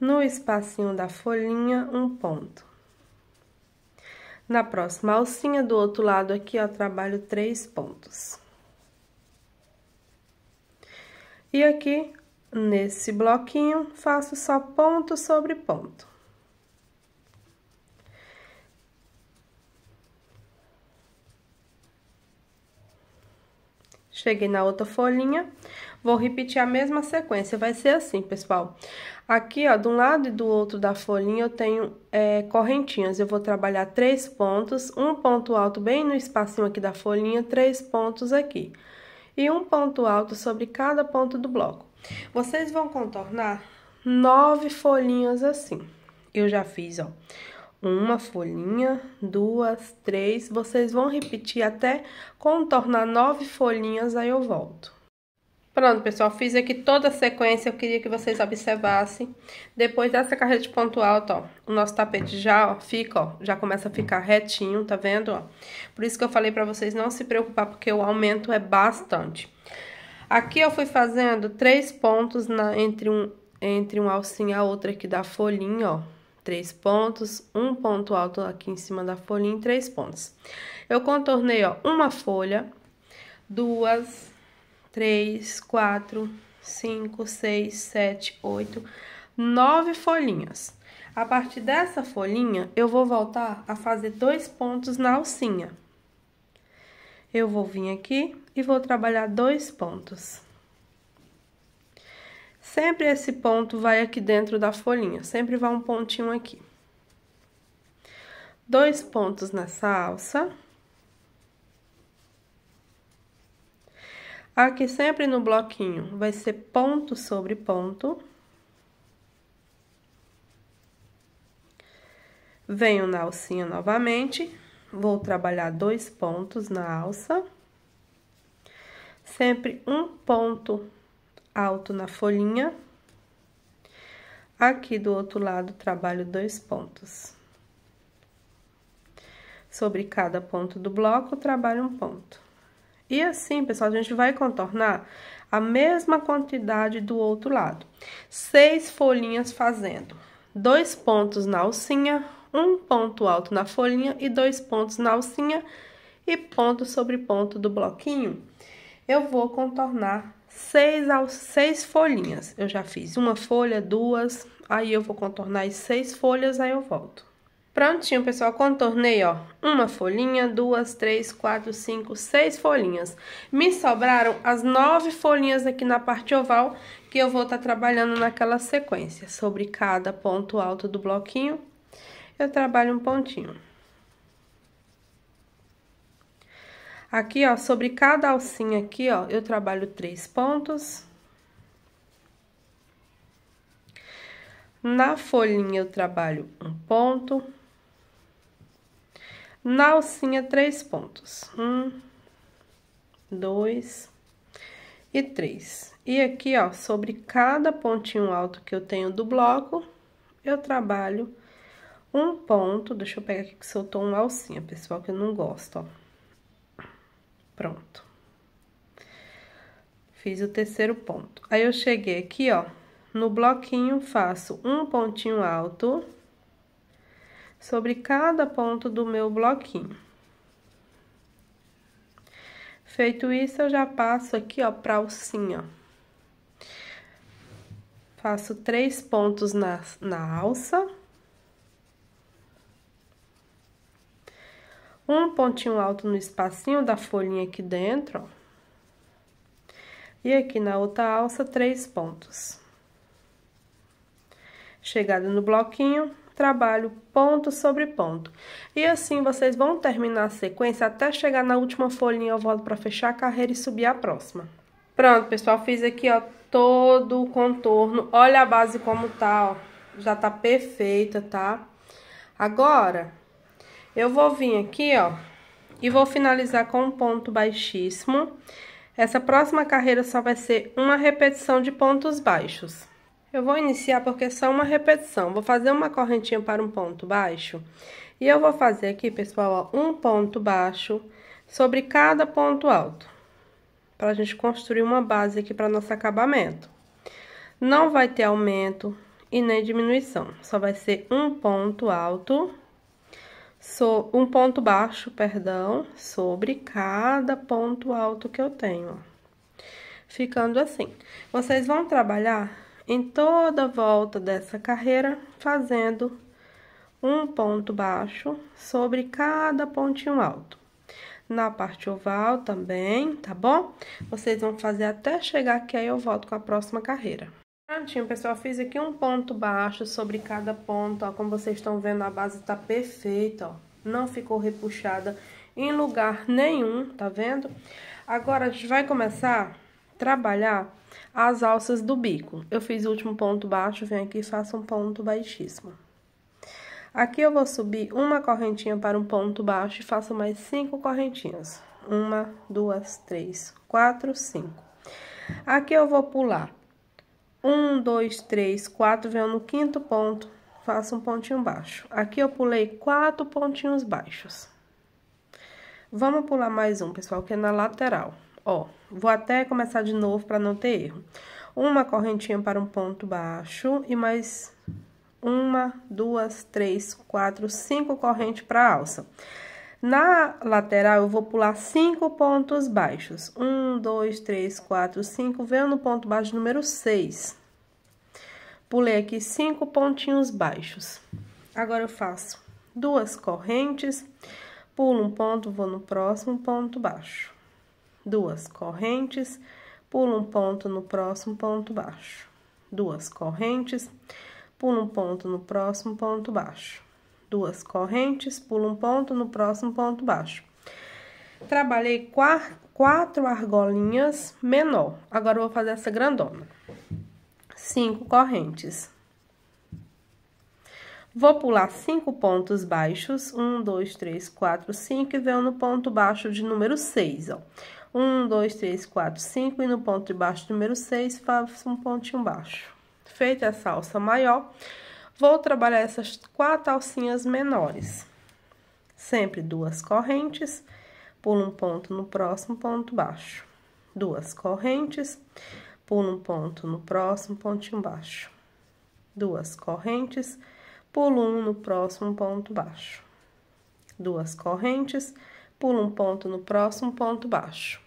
No espacinho da folhinha, um ponto. Na próxima alcinha do outro lado aqui, ó, trabalho três pontos. E aqui, Nesse bloquinho, faço só ponto sobre ponto. Cheguei na outra folhinha, vou repetir a mesma sequência, vai ser assim, pessoal. Aqui, ó, de um lado e do outro da folhinha eu tenho é, correntinhas, eu vou trabalhar três pontos, um ponto alto bem no espacinho aqui da folhinha, três pontos aqui. E um ponto alto sobre cada ponto do bloco. Vocês vão contornar nove folhinhas assim. Eu já fiz, ó, uma folhinha, duas, três. Vocês vão repetir até contornar nove folhinhas, aí eu volto. Pronto, pessoal, fiz aqui toda a sequência, eu queria que vocês observassem. Depois dessa carreira de ponto alto, tá, ó, o nosso tapete já ó, fica, ó, já começa a ficar retinho, tá vendo? Ó? Por isso que eu falei pra vocês não se preocupar, porque o aumento é bastante. Aqui eu fui fazendo três pontos na, entre, um, entre um alcinha a outra aqui da folhinha, ó. Três pontos, um ponto alto aqui em cima da folhinha e três pontos. Eu contornei, ó, uma folha, duas, três, quatro, cinco, seis, sete, oito, nove folhinhas. A partir dessa folhinha, eu vou voltar a fazer dois pontos na alcinha. Eu vou vir aqui e vou trabalhar dois pontos. Sempre esse ponto vai aqui dentro da folhinha, sempre vai um pontinho aqui. Dois pontos nessa alça. Aqui sempre no bloquinho vai ser ponto sobre ponto. Venho na alcinha novamente, vou trabalhar dois pontos na alça. Sempre um ponto alto na folhinha. Aqui do outro lado, trabalho dois pontos. Sobre cada ponto do bloco, trabalho um ponto. E assim, pessoal, a gente vai contornar a mesma quantidade do outro lado. Seis folhinhas fazendo. Dois pontos na alcinha, um ponto alto na folhinha e dois pontos na alcinha e ponto sobre ponto do bloquinho. Eu vou contornar seis, seis folhinhas. Eu já fiz uma folha, duas, aí eu vou contornar as seis folhas, aí eu volto. Prontinho, pessoal, contornei, ó, uma folhinha, duas, três, quatro, cinco, seis folhinhas. Me sobraram as nove folhinhas aqui na parte oval, que eu vou estar tá trabalhando naquela sequência, sobre cada ponto alto do bloquinho eu trabalho um pontinho. Aqui, ó, sobre cada alcinha aqui, ó, eu trabalho três pontos. Na folhinha, eu trabalho um ponto. Na alcinha, três pontos. Um, dois e três. E aqui, ó, sobre cada pontinho alto que eu tenho do bloco, eu trabalho um ponto, deixa eu pegar aqui que soltou um alcinha, pessoal, que eu não gosto, ó. Pronto. Fiz o terceiro ponto. Aí, eu cheguei aqui, ó, no bloquinho, faço um pontinho alto sobre cada ponto do meu bloquinho. Feito isso, eu já passo aqui, ó, pra alcinha. Faço três pontos na, na alça um pontinho alto no espacinho da folhinha aqui dentro, ó. E aqui na outra alça, três pontos. Chegada no bloquinho, trabalho ponto sobre ponto. E assim, vocês vão terminar a sequência até chegar na última folhinha, eu volto pra fechar a carreira e subir a próxima. Pronto, pessoal, fiz aqui, ó, todo o contorno. Olha a base como tá, ó. Já tá perfeita, tá? Agora, eu vou vir aqui, ó, e vou finalizar com um ponto baixíssimo. Essa próxima carreira só vai ser uma repetição de pontos baixos. Eu vou iniciar porque é só uma repetição. Vou fazer uma correntinha para um ponto baixo. E eu vou fazer aqui, pessoal, ó, um ponto baixo sobre cada ponto alto. Para a gente construir uma base aqui para nosso acabamento. Não vai ter aumento e nem diminuição. Só vai ser um ponto alto so, um ponto baixo, perdão, sobre cada ponto alto que eu tenho. Ficando assim. Vocês vão trabalhar em toda a volta dessa carreira fazendo um ponto baixo sobre cada pontinho alto. Na parte oval também, tá bom? Vocês vão fazer até chegar aqui, aí eu volto com a próxima carreira. Prontinho, ah, pessoal, fiz aqui um ponto baixo sobre cada ponto, ó, como vocês estão vendo, a base tá perfeita, ó, não ficou repuxada em lugar nenhum, tá vendo? Agora, a gente vai começar a trabalhar as alças do bico. Eu fiz o último ponto baixo, venho aqui e faço um ponto baixíssimo. Aqui eu vou subir uma correntinha para um ponto baixo e faço mais cinco correntinhas. Uma, duas, três, quatro, cinco. Aqui eu vou pular um, dois, três, quatro, venho no quinto ponto, faço um pontinho baixo. Aqui eu pulei quatro pontinhos baixos. Vamos pular mais um, pessoal, que é na lateral. Ó, vou até começar de novo para não ter erro. Uma correntinha para um ponto baixo e mais uma, duas, três, quatro, cinco correntes para alça. alça. Na lateral, eu vou pular cinco pontos baixos. Um, dois, três, quatro, cinco. Venho no ponto baixo número seis. Pulei aqui cinco pontinhos baixos. Agora, eu faço duas correntes, pulo um ponto, vou no próximo ponto baixo. Duas correntes, pulo um ponto no próximo ponto baixo. Duas correntes, pulo um ponto no próximo ponto baixo duas correntes, pulo um ponto, no próximo ponto baixo. Trabalhei quatro, argolinhas menor. Agora, eu vou fazer essa grandona. Cinco correntes. Vou pular cinco pontos baixos. Um, dois, três, quatro, cinco. E venho no ponto baixo de número seis, ó. Um, dois, três, quatro, cinco. E no ponto de baixo número seis, faço um pontinho baixo. Feita essa alça maior, Vou trabalhar essas quatro alcinhas menores. Sempre duas correntes, pulo um ponto no próximo ponto baixo. Duas correntes, pulo um ponto no próximo pontinho baixo. Duas correntes, pulo um no próximo ponto baixo. Duas correntes, pulo um ponto no próximo ponto baixo.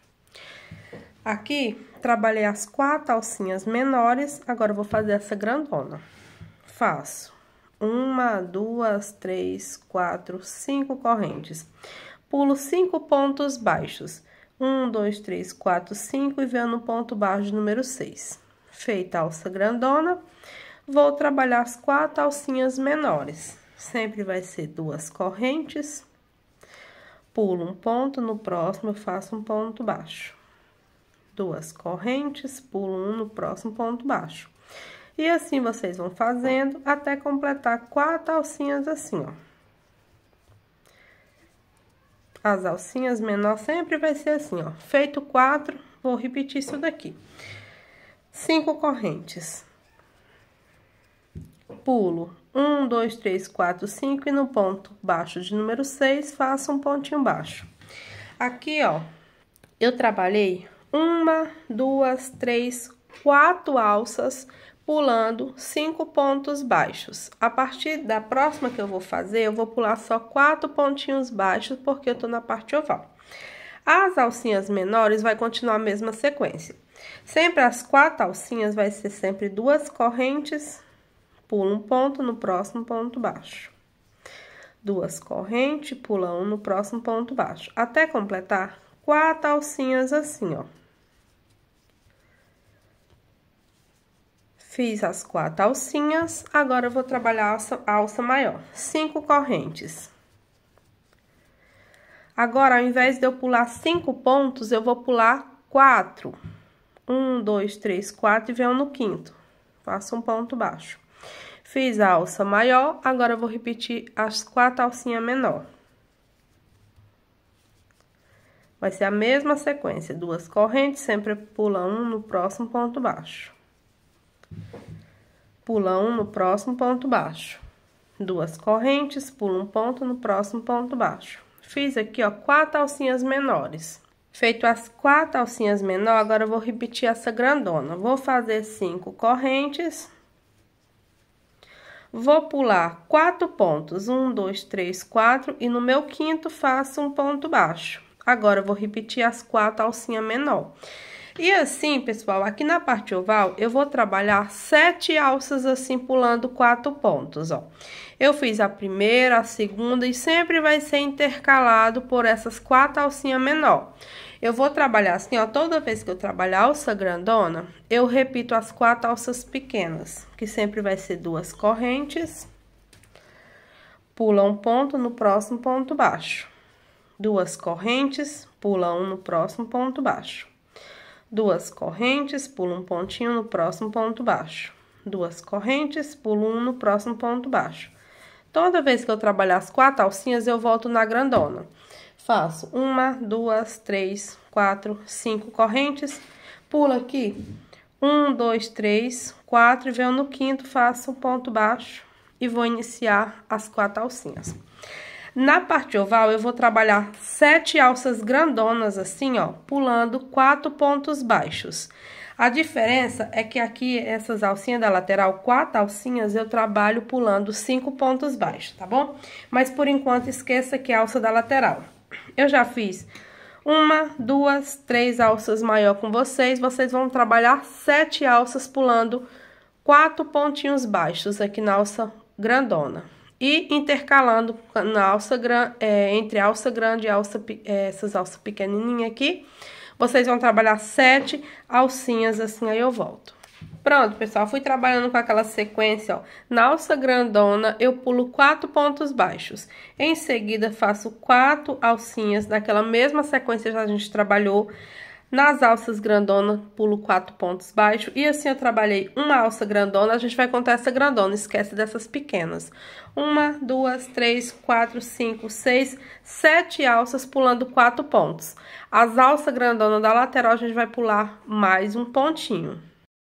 Aqui, trabalhei as quatro alcinhas menores, agora vou fazer essa grandona faço uma, duas, três, quatro, cinco correntes. Pulo cinco pontos baixos. Um, dois, três, quatro, cinco e venho no ponto baixo número seis. Feita a alça grandona, vou trabalhar as quatro alcinhas menores. Sempre vai ser duas correntes. Pulo um ponto, no próximo eu faço um ponto baixo. Duas correntes, pulo um no próximo ponto baixo e assim vocês vão fazendo até completar quatro alcinhas assim, ó. As alcinhas menor sempre vai ser assim, ó. Feito quatro, vou repetir isso daqui. Cinco correntes. Pulo um, dois, três, quatro, cinco e no ponto baixo de número seis, faço um pontinho baixo. Aqui, ó, eu trabalhei uma, duas, três, quatro alças pulando cinco pontos baixos. A partir da próxima que eu vou fazer, eu vou pular só quatro pontinhos baixos, porque eu tô na parte oval. As alcinhas menores vai continuar a mesma sequência. Sempre as quatro alcinhas vai ser sempre duas correntes, pula um ponto no próximo ponto baixo. Duas correntes, pula um no próximo ponto baixo, até completar quatro alcinhas assim, ó. Fiz as quatro alcinhas, agora eu vou trabalhar a alça, maior. Cinco correntes. Agora, ao invés de eu pular cinco pontos, eu vou pular quatro. Um, dois, três, quatro e venho no quinto. Faço um ponto baixo. Fiz a alça maior, agora eu vou repetir as quatro alcinhas menor. Vai ser a mesma sequência, duas correntes, sempre pula um no próximo ponto baixo. Pula um no próximo ponto baixo. Duas correntes, pula um ponto no próximo ponto baixo. Fiz aqui, ó, quatro alcinhas menores. Feito as quatro alcinhas menor, agora eu vou repetir essa grandona. Vou fazer cinco correntes. Vou pular quatro pontos, um, dois, três, quatro, e no meu quinto faço um ponto baixo. Agora, eu vou repetir as quatro alcinhas menor. E assim, pessoal, aqui na parte oval, eu vou trabalhar sete alças assim, pulando quatro pontos, ó. Eu fiz a primeira, a segunda e sempre vai ser intercalado por essas quatro alcinhas menor. Eu vou trabalhar assim, ó, toda vez que eu trabalhar alça grandona, eu repito as quatro alças pequenas, que sempre vai ser duas correntes, pula um ponto no próximo ponto baixo. Duas correntes, pula um no próximo ponto baixo Duas correntes, pulo um pontinho no próximo ponto baixo. Duas correntes, pulo um no próximo ponto baixo. Toda vez que eu trabalhar as quatro alcinhas, eu volto na grandona. Faço uma, duas, três, quatro, cinco correntes. Pulo aqui, um, dois, três, quatro, e venho no quinto, faço um ponto baixo e vou iniciar as quatro alcinhas. Na parte oval, eu vou trabalhar sete alças grandonas, assim, ó, pulando quatro pontos baixos. A diferença é que aqui, essas alcinhas da lateral, quatro alcinhas, eu trabalho pulando cinco pontos baixos, tá bom? Mas, por enquanto, esqueça que é alça da lateral. Eu já fiz uma, duas, três alças maior com vocês. Vocês vão trabalhar sete alças pulando quatro pontinhos baixos aqui na alça grandona e intercalando na alça grande, é, entre alça grande e alça, é, essas alças pequenininhas aqui. Vocês vão trabalhar sete alcinhas, assim aí eu volto. Pronto, pessoal, fui trabalhando com aquela sequência, ó. Na alça grandona, eu pulo quatro pontos baixos. Em seguida, faço quatro alcinhas daquela mesma sequência que a gente trabalhou. Nas alças grandona, pulo quatro pontos baixo. E assim eu trabalhei uma alça grandona. A gente vai contar essa grandona, esquece dessas pequenas. Uma, duas, três, quatro, cinco, seis, sete alças pulando quatro pontos. As alças grandona da lateral, a gente vai pular mais um pontinho.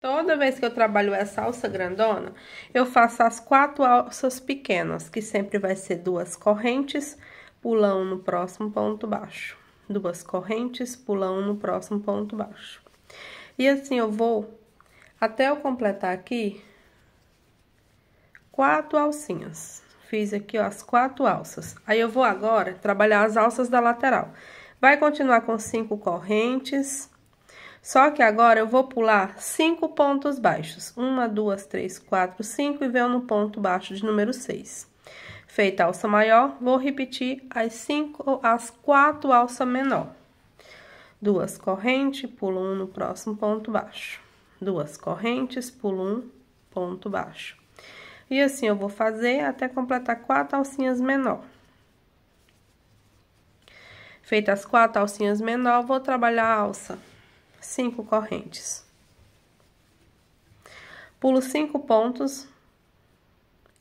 Toda vez que eu trabalho essa alça grandona, eu faço as quatro alças pequenas, que sempre vai ser duas correntes, pulando no próximo ponto baixo duas correntes, pula um no próximo ponto baixo. E assim eu vou até eu completar aqui quatro alcinhas. Fiz aqui, ó, as quatro alças. Aí eu vou agora trabalhar as alças da lateral. Vai continuar com cinco correntes. Só que agora eu vou pular cinco pontos baixos. Uma, duas, três, quatro, cinco e venho no ponto baixo de número seis. Feita a alça maior, vou repetir as cinco, as quatro alça menor. Duas correntes, pulo um no próximo ponto baixo. Duas correntes, pulo um, ponto baixo. E assim eu vou fazer até completar quatro alcinhas menor. Feitas as quatro alcinhas menor, vou trabalhar a alça. Cinco correntes. Pulo cinco pontos,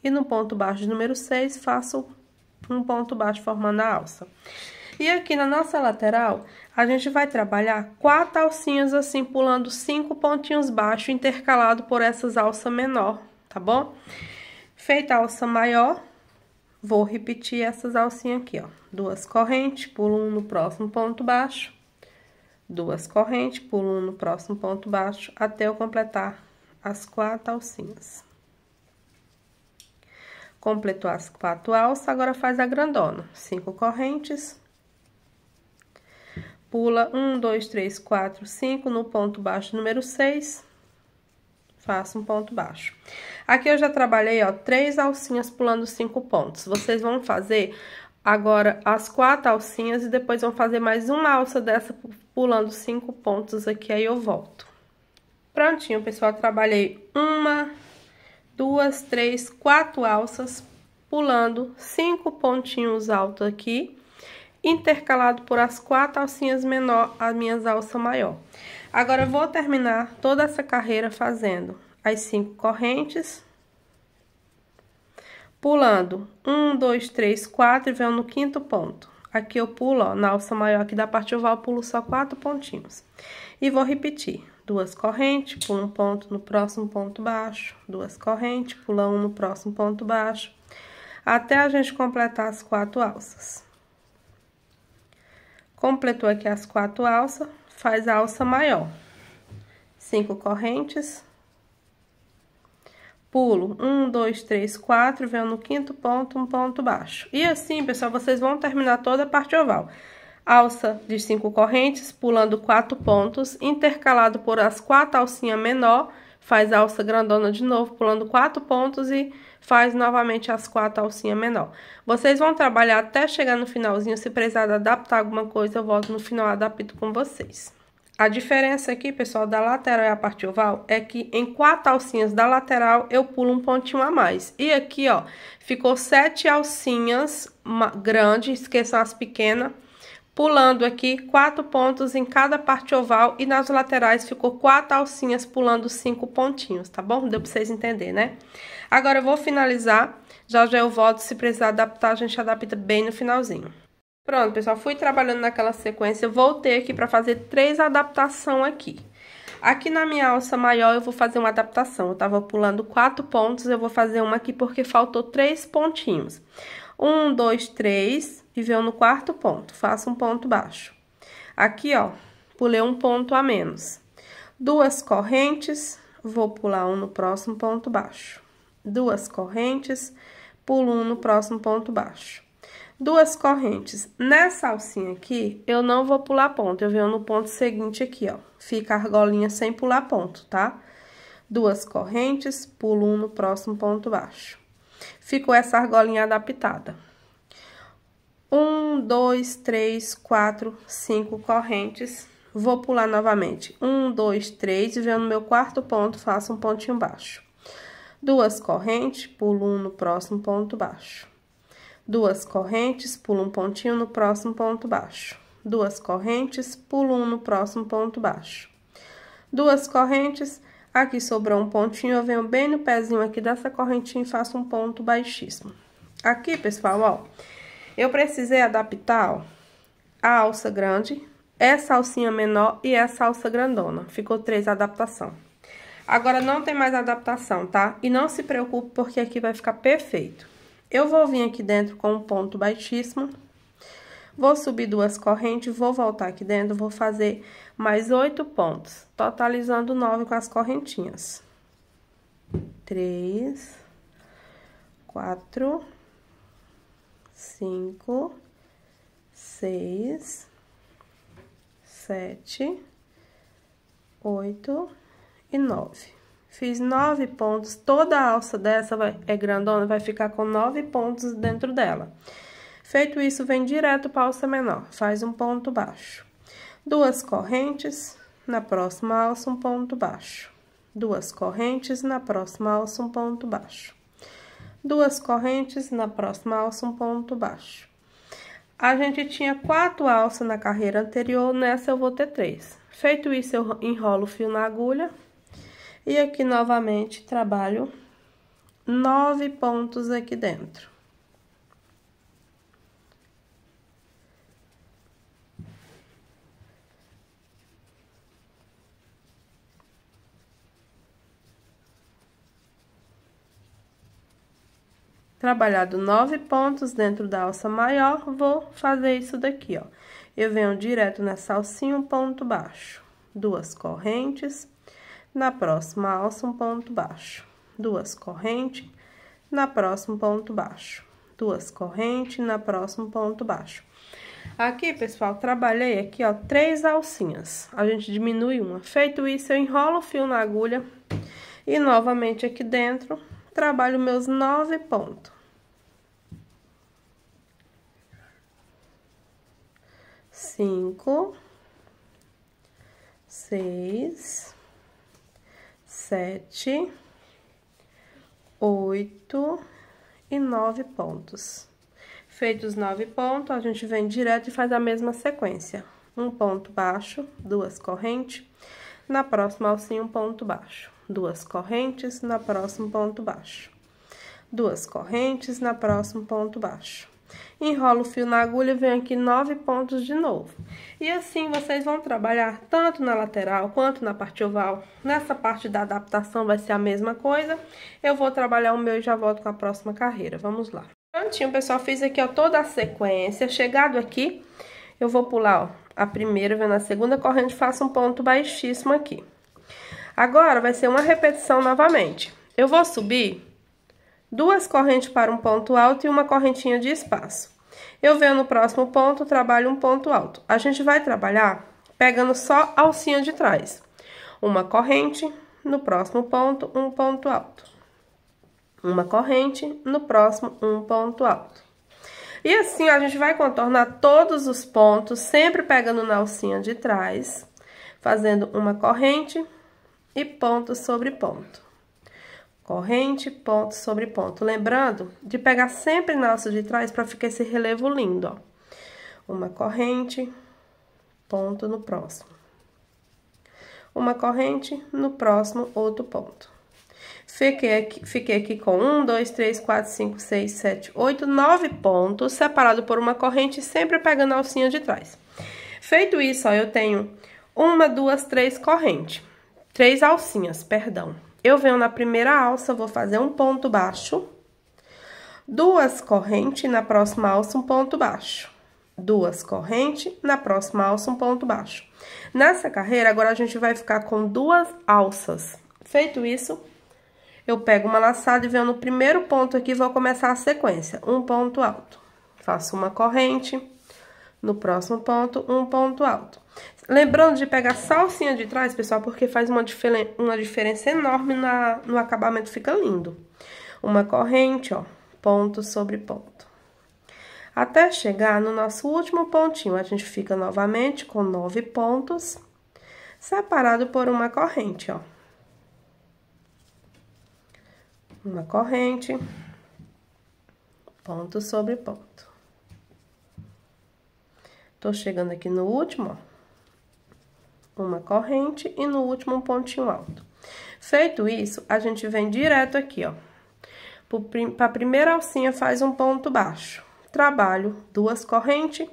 e no ponto baixo número 6 faço um ponto baixo formando a alça. E aqui na nossa lateral, a gente vai trabalhar quatro alcinhas assim, pulando cinco pontinhos baixos, intercalado por essas alças menor, tá bom? Feita a alça maior, vou repetir essas alcinhas aqui, ó. Duas correntes, pulo um no próximo ponto baixo, duas correntes, pulo um no próximo ponto baixo, até eu completar as quatro alcinhas. Completou as quatro alças, agora faz a grandona. Cinco correntes. Pula um, dois, três, quatro, cinco no ponto baixo número seis. Faço um ponto baixo. Aqui eu já trabalhei, ó, três alcinhas pulando cinco pontos. Vocês vão fazer agora as quatro alcinhas e depois vão fazer mais uma alça dessa pulando cinco pontos aqui, aí eu volto. Prontinho, pessoal, trabalhei uma, duas, três, quatro alças, pulando cinco pontinhos altos aqui, intercalado por as quatro alcinhas menor, as minhas alças maior. Agora, eu vou terminar toda essa carreira fazendo as cinco correntes, pulando um, dois, três, quatro e venho no quinto ponto. Aqui eu pulo, ó, na alça maior aqui da parte oval, eu pulo só quatro pontinhos. E vou repetir duas correntes, pula um ponto no próximo ponto baixo, duas correntes, pula um no próximo ponto baixo, até a gente completar as quatro alças. Completou aqui as quatro alças, faz a alça maior. Cinco correntes. Pulo, um, dois, três, quatro, venho no quinto ponto, um ponto baixo. E assim, pessoal, vocês vão terminar toda a parte oval alça de cinco correntes, pulando quatro pontos, intercalado por as quatro alcinha menor, faz alça grandona de novo, pulando quatro pontos e faz novamente as quatro alcinha menor. Vocês vão trabalhar até chegar no finalzinho, se precisar adaptar alguma coisa, eu volto no final adapto com vocês. A diferença aqui, pessoal, da lateral e a parte oval é que em quatro alcinhas da lateral eu pulo um pontinho a mais. E aqui, ó, ficou sete alcinhas grandes, esqueçam as pequenas, pulando aqui quatro pontos em cada parte oval e nas laterais ficou quatro alcinhas pulando cinco pontinhos, tá bom? Deu pra vocês entenderem, né? Agora eu vou finalizar, já já eu volto, se precisar adaptar, a gente adapta bem no finalzinho. Pronto, pessoal, fui trabalhando naquela sequência, voltei aqui pra fazer três adaptação aqui. Aqui na minha alça maior eu vou fazer uma adaptação, eu tava pulando quatro pontos, eu vou fazer uma aqui porque faltou três pontinhos. Um, dois, três, viveu no quarto ponto, faça um ponto baixo. Aqui, ó, pulei um ponto a menos. Duas correntes, vou pular um no próximo ponto baixo. Duas correntes, pulo um no próximo ponto baixo. Duas correntes. Nessa alcinha aqui, eu não vou pular ponto, eu venho no ponto seguinte aqui, ó. Fica a argolinha sem pular ponto, tá? Duas correntes, pulo um no próximo ponto baixo. Ficou essa argolinha adaptada. Um, dois, três, quatro, cinco correntes. Vou pular novamente. Um, dois, três, e venho no meu quarto ponto, faço um pontinho baixo. Duas correntes, pulo um no próximo ponto baixo. Duas correntes, pulo um pontinho no próximo ponto baixo. Duas correntes, pulo um no próximo ponto baixo. Duas correntes, aqui sobrou um pontinho, eu venho bem no pezinho aqui dessa correntinha e faço um ponto baixíssimo. Aqui, pessoal, ó eu precisei adaptar ó, a alça grande, essa alcinha menor e essa alça grandona. Ficou três adaptação. Agora, não tem mais adaptação, tá? E não se preocupe, porque aqui vai ficar perfeito. Eu vou vir aqui dentro com um ponto baixíssimo. Vou subir duas correntes, vou voltar aqui dentro, vou fazer mais oito pontos, totalizando nove com as correntinhas. Três, quatro cinco, seis, sete, oito e nove. Fiz nove pontos, toda a alça dessa vai, é grandona, vai ficar com nove pontos dentro dela. Feito isso, vem direto para a alça menor, faz um ponto baixo. Duas correntes, na próxima alça um ponto baixo. Duas correntes, na próxima alça um ponto baixo duas correntes na próxima alça, um ponto baixo. A gente tinha quatro alças na carreira anterior, nessa eu vou ter três. Feito isso, eu enrolo o fio na agulha. E aqui, novamente, trabalho nove pontos aqui dentro. trabalhado nove pontos dentro da alça maior, vou fazer isso daqui, ó. Eu venho direto nessa alcinha, um ponto baixo, duas correntes, na próxima alça, um ponto baixo, duas correntes, na próxima, ponto baixo, duas correntes, na próxima, ponto baixo. Aqui, pessoal, trabalhei aqui, ó, três alcinhas. A gente diminui uma. Feito isso, eu enrolo o fio na agulha e novamente aqui dentro trabalho meus nove pontos. Cinco, seis, sete, oito e nove pontos. Feitos nove pontos, a gente vem direto e faz a mesma sequência. Um ponto baixo, duas correntes. Na próxima alcinha, um ponto baixo duas correntes na próximo ponto baixo, duas correntes na próximo ponto baixo. Enrola o fio na agulha e vem aqui nove pontos de novo. E assim vocês vão trabalhar tanto na lateral quanto na parte oval. Nessa parte da adaptação vai ser a mesma coisa. Eu vou trabalhar o meu e já volto com a próxima carreira. Vamos lá. Prontinho, pessoal. Fiz aqui, ó, toda a sequência. Chegado aqui, eu vou pular, ó, a primeira, vendo a segunda corrente, faço um ponto baixíssimo aqui. Agora vai ser uma repetição novamente. Eu vou subir duas correntes para um ponto alto e uma correntinha de espaço. Eu venho no próximo ponto, trabalho um ponto alto. A gente vai trabalhar pegando só a alcinha de trás. Uma corrente, no próximo ponto, um ponto alto. Uma corrente, no próximo, um ponto alto. E assim, a gente vai contornar todos os pontos, sempre pegando na alcinha de trás, fazendo uma corrente, e ponto sobre ponto. Corrente, ponto sobre ponto. Lembrando de pegar sempre na alça de trás para ficar esse relevo lindo, ó. Uma corrente, ponto no próximo. Uma corrente, no próximo, outro ponto. Fiquei aqui, fiquei aqui com um, dois, três, quatro, cinco, seis, sete, oito, nove pontos, separado por uma corrente, sempre pegando a alcinha de trás. Feito isso, ó, eu tenho uma, duas, três correntes três alcinhas, perdão. Eu venho na primeira alça, vou fazer um ponto baixo, duas correntes, na próxima alça um ponto baixo. Duas correntes, na próxima alça um ponto baixo. Nessa carreira, agora a gente vai ficar com duas alças. Feito isso, eu pego uma laçada e venho no primeiro ponto aqui, vou começar a sequência. Um ponto alto. Faço uma corrente, no próximo ponto, um ponto alto. Lembrando de pegar a salsinha de trás, pessoal, porque faz uma, diferen uma diferença enorme na, no acabamento, fica lindo. Uma corrente, ó, ponto sobre ponto. Até chegar no nosso último pontinho, a gente fica novamente com nove pontos, separado por uma corrente, ó. Uma corrente, ponto sobre ponto. Tô chegando aqui no último, ó uma corrente e no último um pontinho alto. Feito isso, a gente vem direto aqui, ó. Para a primeira alcinha, faz um ponto baixo. Trabalho duas correntes,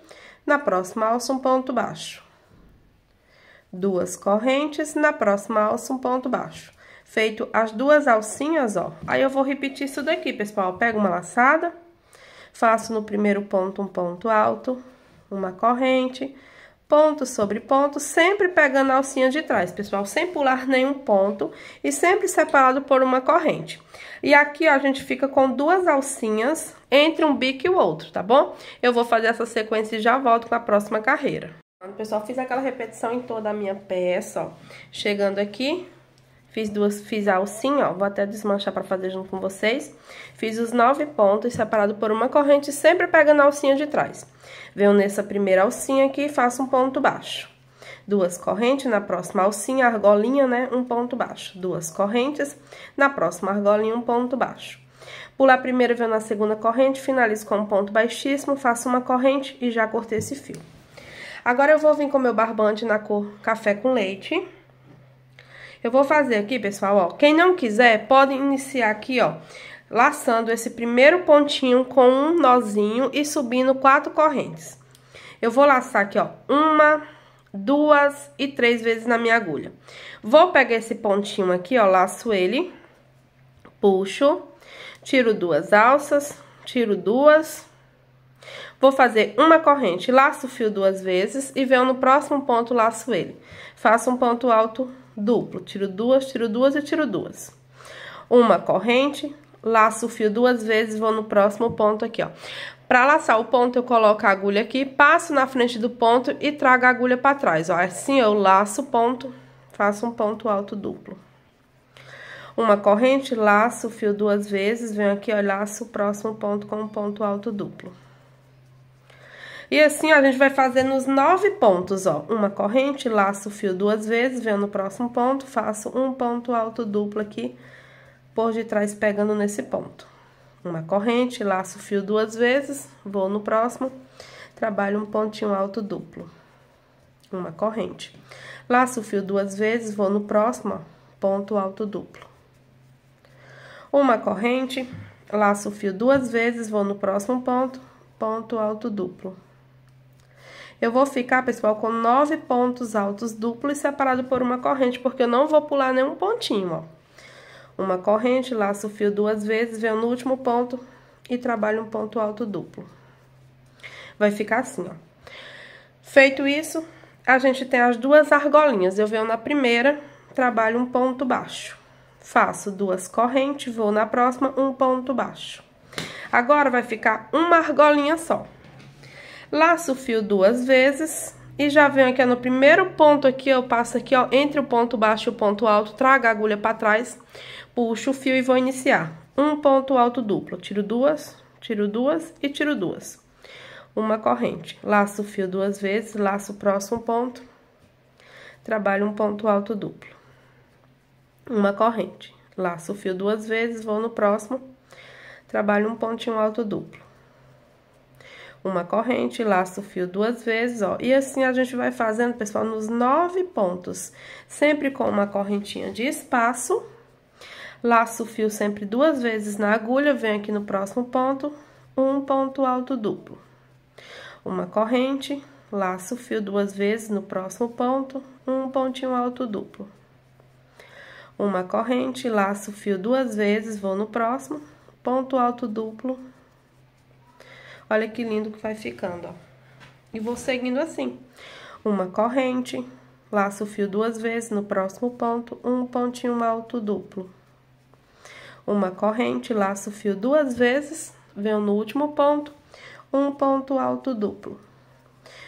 na próxima alça um ponto baixo. Duas correntes, na próxima alça um ponto baixo. Feito as duas alcinhas, ó. Aí eu vou repetir isso daqui, pessoal. Pego uma laçada, faço no primeiro ponto um ponto alto, uma corrente ponto sobre ponto, sempre pegando a alcinha de trás, pessoal, sem pular nenhum ponto e sempre separado por uma corrente. E aqui, ó, a gente fica com duas alcinhas entre um bico e o outro, tá bom? Eu vou fazer essa sequência e já volto com a próxima carreira. Pessoal, fiz aquela repetição em toda a minha peça, ó. Chegando aqui, Fiz duas, fiz a alcinha, ó, vou até desmanchar para fazer junto com vocês. Fiz os nove pontos separado por uma corrente, sempre pegando a alcinha de trás. Venho nessa primeira alcinha aqui e faço um ponto baixo. Duas correntes, na próxima alcinha, argolinha, né, um ponto baixo. Duas correntes, na próxima argolinha, um ponto baixo. Pular primeiro, venho na segunda corrente, finalizo com um ponto baixíssimo, faço uma corrente e já cortei esse fio. Agora, eu vou vir com meu barbante na cor café com leite. Eu vou fazer aqui, pessoal, ó, quem não quiser, pode iniciar aqui, ó, laçando esse primeiro pontinho com um nozinho e subindo quatro correntes. Eu vou laçar aqui, ó, uma, duas e três vezes na minha agulha. Vou pegar esse pontinho aqui, ó, laço ele, puxo, tiro duas alças, tiro duas, Vou fazer uma corrente, laço o fio duas vezes e venho no próximo ponto, laço ele. Faço um ponto alto duplo, tiro duas, tiro duas e tiro duas. Uma corrente, laço o fio duas vezes, vou no próximo ponto aqui, ó. Pra laçar o ponto, eu coloco a agulha aqui, passo na frente do ponto e trago a agulha pra trás, ó. Assim eu laço o ponto, faço um ponto alto duplo. Uma corrente, laço o fio duas vezes, venho aqui, ó, laço o próximo ponto com um ponto alto duplo. E assim, ó, a gente vai fazer nos nove pontos, ó. Uma corrente, laço o fio duas vezes, venho no próximo ponto, faço um ponto alto duplo aqui por detrás pegando nesse ponto. Uma corrente, laço o fio duas vezes, vou no próximo, trabalho um pontinho alto duplo. Uma corrente. Laço o fio duas vezes, vou no próximo, ó, ponto alto duplo. Uma corrente, laço o fio duas vezes, vou no próximo ponto, ponto alto duplo. Eu vou ficar, pessoal, com nove pontos altos duplos separado por uma corrente, porque eu não vou pular nenhum pontinho, ó uma corrente, laço o fio duas vezes, venho no último ponto e trabalho um ponto alto duplo. Vai ficar assim, ó. Feito isso, a gente tem as duas argolinhas. Eu venho na primeira, trabalho um ponto baixo. Faço duas correntes, vou na próxima, um ponto baixo. Agora, vai ficar uma argolinha só. Laço o fio duas vezes e já venho aqui ó, no primeiro ponto aqui, eu passo aqui, ó, entre o ponto baixo e o ponto alto, trago a agulha para trás puxo o fio e vou iniciar. Um ponto alto duplo, tiro duas, tiro duas e tiro duas. Uma corrente, laço o fio duas vezes, laço o próximo ponto, trabalho um ponto alto duplo. Uma corrente, laço o fio duas vezes, vou no próximo, trabalho um pontinho alto duplo. Uma corrente, laço o fio duas vezes, ó. E assim a gente vai fazendo, pessoal, nos nove pontos. Sempre com uma correntinha de espaço Laço o fio sempre duas vezes na agulha, venho aqui no próximo ponto, um ponto alto duplo. Uma corrente, laço o fio duas vezes no próximo ponto, um pontinho alto duplo. Uma corrente, laço o fio duas vezes, vou no próximo, ponto alto duplo. Olha que lindo que vai ficando, ó. E vou seguindo assim. Uma corrente, laço o fio duas vezes no próximo ponto, um pontinho alto duplo uma corrente, laço o fio duas vezes, venho no último ponto, um ponto alto duplo.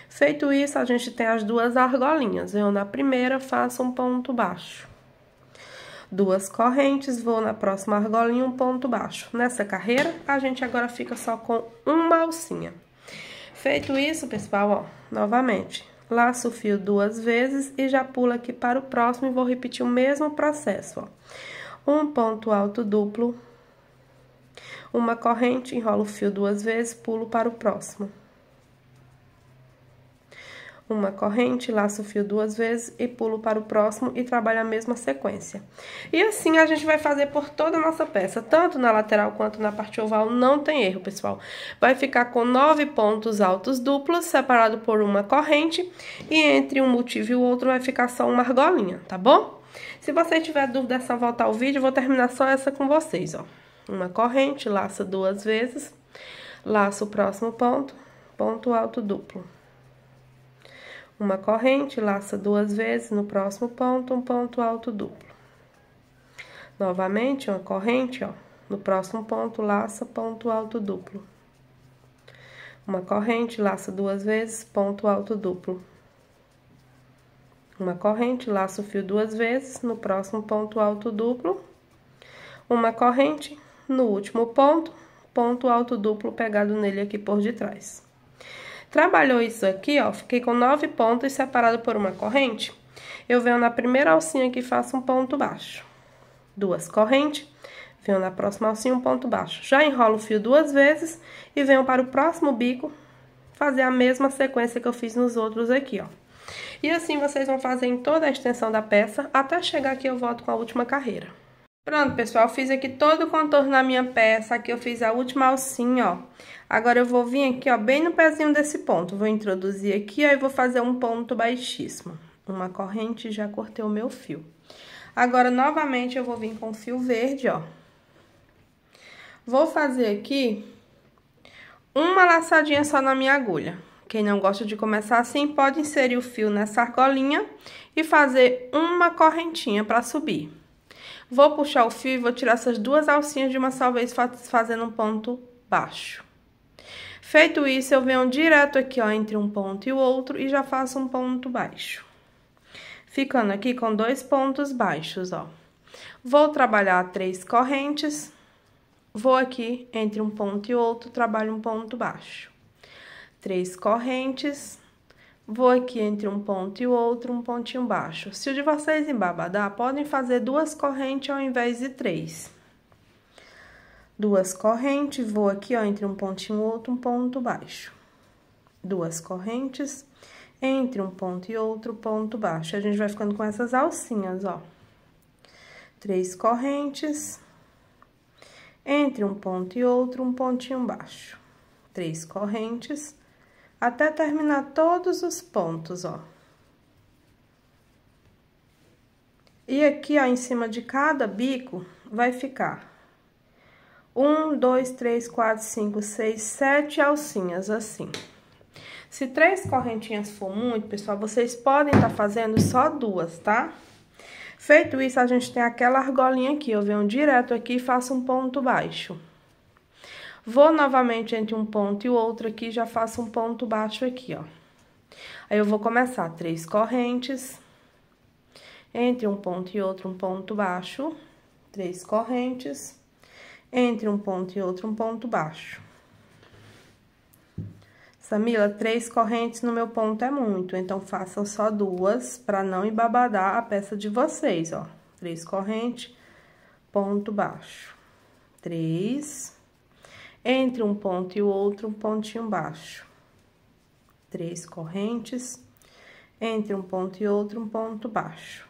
Feito isso, a gente tem as duas argolinhas. Venho na primeira, faço um ponto baixo. Duas correntes, vou na próxima argolinha, um ponto baixo. Nessa carreira, a gente agora fica só com uma alcinha. Feito isso, pessoal, ó, novamente, laço o fio duas vezes e já pulo aqui para o próximo e vou repetir o mesmo processo, ó um ponto alto duplo, uma corrente, enrolo o fio duas vezes, pulo para o próximo. Uma corrente, laço o fio duas vezes e pulo para o próximo e trabalho a mesma sequência. E assim a gente vai fazer por toda a nossa peça, tanto na lateral quanto na parte oval, não tem erro, pessoal. Vai ficar com nove pontos altos duplos, separado por uma corrente, e entre um motivo e o outro vai ficar só uma argolinha, tá bom? Se você tiver dúvida, é só voltar ao vídeo. vou terminar só essa com vocês, ó. Uma corrente, laço duas vezes, laço o próximo ponto, ponto alto duplo. Uma corrente, laça duas vezes, no próximo ponto, um ponto alto duplo. Novamente, uma corrente, ó. No próximo ponto, laça, ponto alto duplo. Uma corrente, laça duas vezes, ponto alto duplo uma corrente, laço o fio duas vezes, no próximo ponto alto duplo, uma corrente, no último ponto, ponto alto duplo pegado nele aqui por detrás. Trabalhou isso aqui, ó, fiquei com nove pontos separado por uma corrente. Eu venho na primeira alcinha aqui e faço um ponto baixo. Duas correntes, venho na próxima alcinha um ponto baixo. Já enrolo o fio duas vezes e venho para o próximo bico fazer a mesma sequência que eu fiz nos outros aqui, ó. E assim vocês vão fazer em toda a extensão da peça até chegar aqui eu volto com a última carreira. Pronto, pessoal, fiz aqui todo o contorno da minha peça, aqui eu fiz a última alcinha, ó. Agora eu vou vir aqui, ó, bem no pezinho desse ponto, vou introduzir aqui, aí vou fazer um ponto baixíssimo. Uma corrente, já cortei o meu fio. Agora, novamente, eu vou vir com fio verde, ó. Vou fazer aqui uma laçadinha só na minha agulha. Quem não gosta de começar assim, pode inserir o fio nessa argolinha e fazer uma correntinha para subir. Vou puxar o fio e vou tirar essas duas alcinhas de uma só vez, fazendo um ponto baixo. Feito isso, eu venho direto aqui, ó, entre um ponto e o outro e já faço um ponto baixo. Ficando aqui com dois pontos baixos, ó. Vou trabalhar três correntes, vou aqui entre um ponto e outro, trabalho um ponto baixo três correntes. Vou aqui entre um ponto e outro, um pontinho baixo. Se o de vocês embabadar, podem fazer duas correntes ao invés de três. Duas correntes, vou aqui, ó, entre um pontinho e outro, um ponto baixo. Duas correntes, entre um ponto e outro, ponto baixo. A gente vai ficando com essas alcinhas, ó. Três correntes, entre um ponto e outro, um pontinho baixo. Três correntes, até terminar todos os pontos, ó. E aqui, ó, em cima de cada bico, vai ficar um, dois, três, quatro, cinco, seis, sete alcinhas, assim. Se três correntinhas for muito, pessoal, vocês podem estar tá fazendo só duas, tá? Feito isso, a gente tem aquela argolinha aqui, eu venho direto aqui e faço um ponto baixo. Vou novamente entre um ponto e o outro aqui, já faço um ponto baixo aqui, ó. Aí, eu vou começar três correntes, entre um ponto e outro, um ponto baixo, três correntes, entre um ponto e outro, um ponto baixo. Samila, três correntes no meu ponto é muito, então façam só duas para não embabadar a peça de vocês, ó. Três correntes, ponto baixo. Três, entre um ponto e o outro, um pontinho baixo. Três correntes. Entre um ponto e outro, um ponto baixo.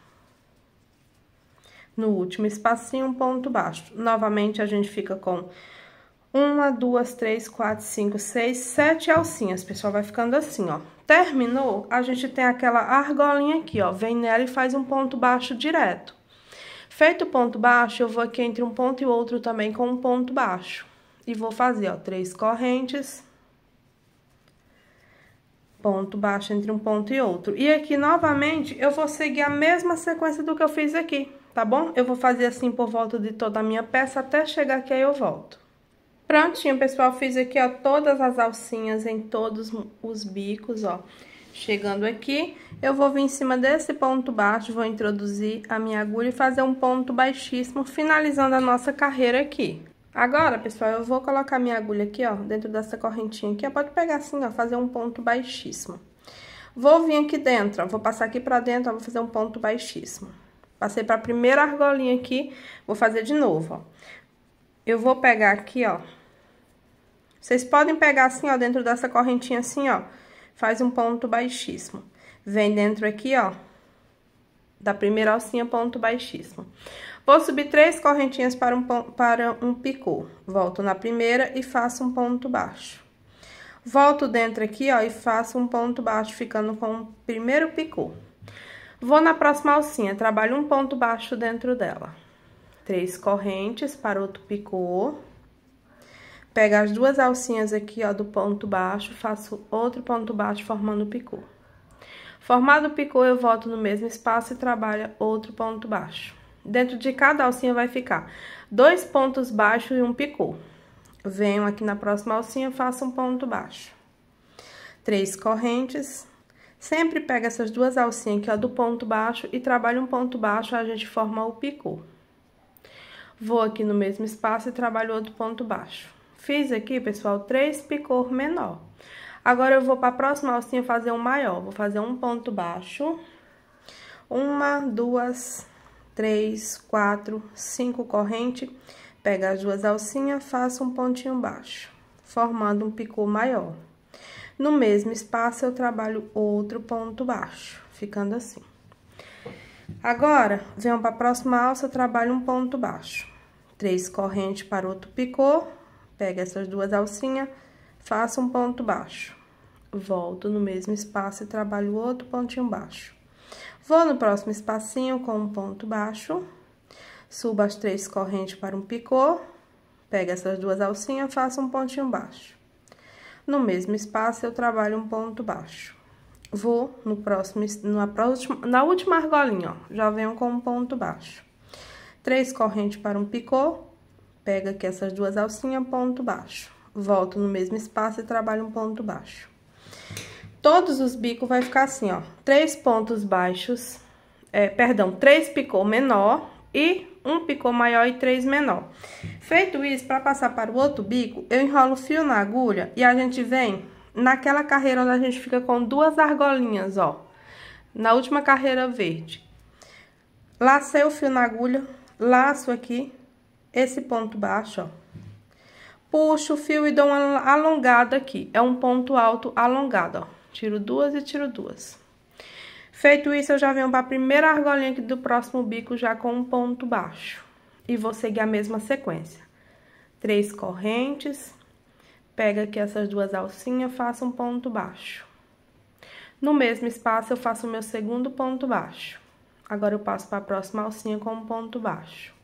No último espacinho, um ponto baixo. Novamente, a gente fica com uma, duas, três, quatro, cinco, seis, sete alcinhas, pessoal. Vai ficando assim, ó. Terminou, a gente tem aquela argolinha aqui, ó. Vem nela e faz um ponto baixo direto. Feito o ponto baixo, eu vou aqui entre um ponto e outro também com um ponto baixo. E vou fazer, ó, três correntes. Ponto baixo entre um ponto e outro. E aqui, novamente, eu vou seguir a mesma sequência do que eu fiz aqui, tá bom? Eu vou fazer assim por volta de toda a minha peça até chegar aqui, aí eu volto. Prontinho, pessoal, fiz aqui, ó, todas as alcinhas em todos os bicos, ó. Chegando aqui, eu vou vir em cima desse ponto baixo, vou introduzir a minha agulha e fazer um ponto baixíssimo, finalizando a nossa carreira aqui. Agora, pessoal, eu vou colocar minha agulha aqui, ó, dentro dessa correntinha aqui, ó, pode pegar assim, ó, fazer um ponto baixíssimo. Vou vir aqui dentro, ó, vou passar aqui pra dentro, ó, vou fazer um ponto baixíssimo. Passei pra primeira argolinha aqui, vou fazer de novo, ó. Eu vou pegar aqui, ó. Vocês podem pegar assim, ó, dentro dessa correntinha assim, ó, faz um ponto baixíssimo. Vem dentro aqui, ó, da primeira alcinha, ponto baixíssimo. Vou subir três correntinhas para um, para um picô. Volto na primeira e faço um ponto baixo. Volto dentro aqui, ó, e faço um ponto baixo, ficando com o primeiro picô. Vou na próxima alcinha, trabalho um ponto baixo dentro dela. Três correntes para outro picô. Pega as duas alcinhas aqui, ó, do ponto baixo, faço outro ponto baixo formando o picô. Formado o picô, eu volto no mesmo espaço e trabalho outro ponto baixo. Dentro de cada alcinha vai ficar dois pontos baixos e um picô. Venho aqui na próxima alcinha, faço um ponto baixo. Três correntes. Sempre pega essas duas alcinhas aqui, ó, do ponto baixo e trabalha um ponto baixo, a gente forma o picô. Vou aqui no mesmo espaço e trabalho outro ponto baixo. Fiz aqui, pessoal, três picô menor. Agora, eu vou para a próxima alcinha fazer um maior. Vou fazer um ponto baixo. Uma, duas, três, quatro, cinco corrente, pega as duas alcinhas, faça um pontinho baixo, formando um picô maior. No mesmo espaço, eu trabalho outro ponto baixo, ficando assim. Agora, venham para a próxima alça, trabalho um ponto baixo. Três correntes para outro picô, pega essas duas alcinhas, faça um ponto baixo. Volto no mesmo espaço e trabalho outro pontinho baixo. Vou no próximo espacinho com um ponto baixo, subo as três correntes para um picô, pego essas duas alcinhas, faço um pontinho baixo. No mesmo espaço, eu trabalho um ponto baixo. Vou no próximo, na, próxima, na última argolinha, ó, já venho com um ponto baixo. Três correntes para um picô, pego aqui essas duas alcinhas, ponto baixo. Volto no mesmo espaço e trabalho um ponto baixo todos os bicos vai ficar assim, ó. Três pontos baixos, é, perdão, três picô menor e um picô maior e três menor. Feito isso, para passar para o outro bico, eu enrolo o fio na agulha e a gente vem naquela carreira onde a gente fica com duas argolinhas, ó. Na última carreira verde. Lacei o fio na agulha, laço aqui esse ponto baixo, ó. Puxo o fio e dou uma alongada aqui. É um ponto alto alongado, ó. Tiro duas e tiro duas. Feito isso, eu já venho para a primeira argolinha aqui do próximo bico já com um ponto baixo. E vou seguir a mesma sequência. Três correntes, pega aqui essas duas alcinhas, faço um ponto baixo. No mesmo espaço, eu faço o meu segundo ponto baixo. Agora, eu passo para a próxima alcinha com um ponto baixo.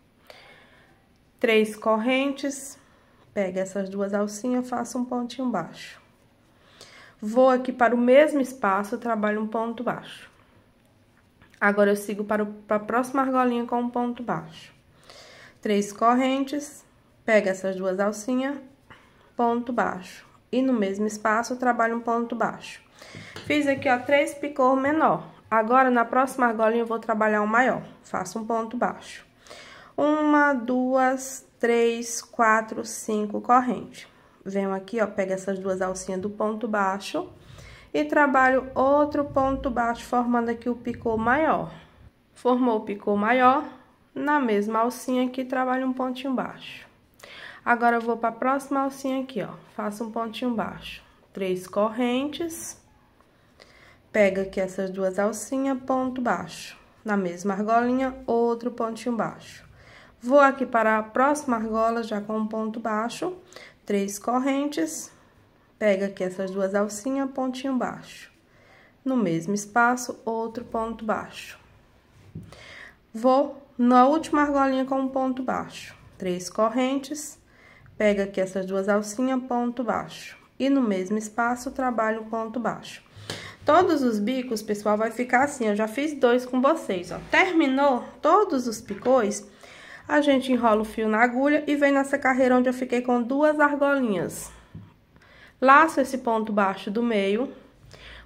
Três correntes, pega essas duas alcinhas, faço um pontinho baixo. Vou aqui para o mesmo espaço, trabalho um ponto baixo. Agora, eu sigo para, o, para a próxima argolinha com um ponto baixo. Três correntes, pega essas duas alcinhas, ponto baixo. E no mesmo espaço, trabalho um ponto baixo. Fiz aqui, ó, três picô menor. Agora, na próxima argolinha, eu vou trabalhar um maior. Faço um ponto baixo. Uma, duas, três, quatro, cinco correntes venho aqui, ó, pego essas duas alcinhas do ponto baixo e trabalho outro ponto baixo, formando aqui o picô maior. Formou o picô maior, na mesma alcinha aqui, trabalho um pontinho baixo. Agora, eu vou para a próxima alcinha aqui, ó, faço um pontinho baixo. Três correntes, pega aqui essas duas alcinhas, ponto baixo. Na mesma argolinha, outro pontinho baixo. Vou aqui para a próxima argola, já com um ponto baixo, três correntes, pega aqui essas duas alcinhas, pontinho baixo. No mesmo espaço, outro ponto baixo. Vou na última argolinha com um ponto baixo. Três correntes, pega aqui essas duas alcinhas, ponto baixo. E no mesmo espaço, trabalho um ponto baixo. Todos os bicos, pessoal, vai ficar assim, eu já fiz dois com vocês, ó. Terminou todos os picôs a gente enrola o fio na agulha e vem nessa carreira onde eu fiquei com duas argolinhas. Laço esse ponto baixo do meio,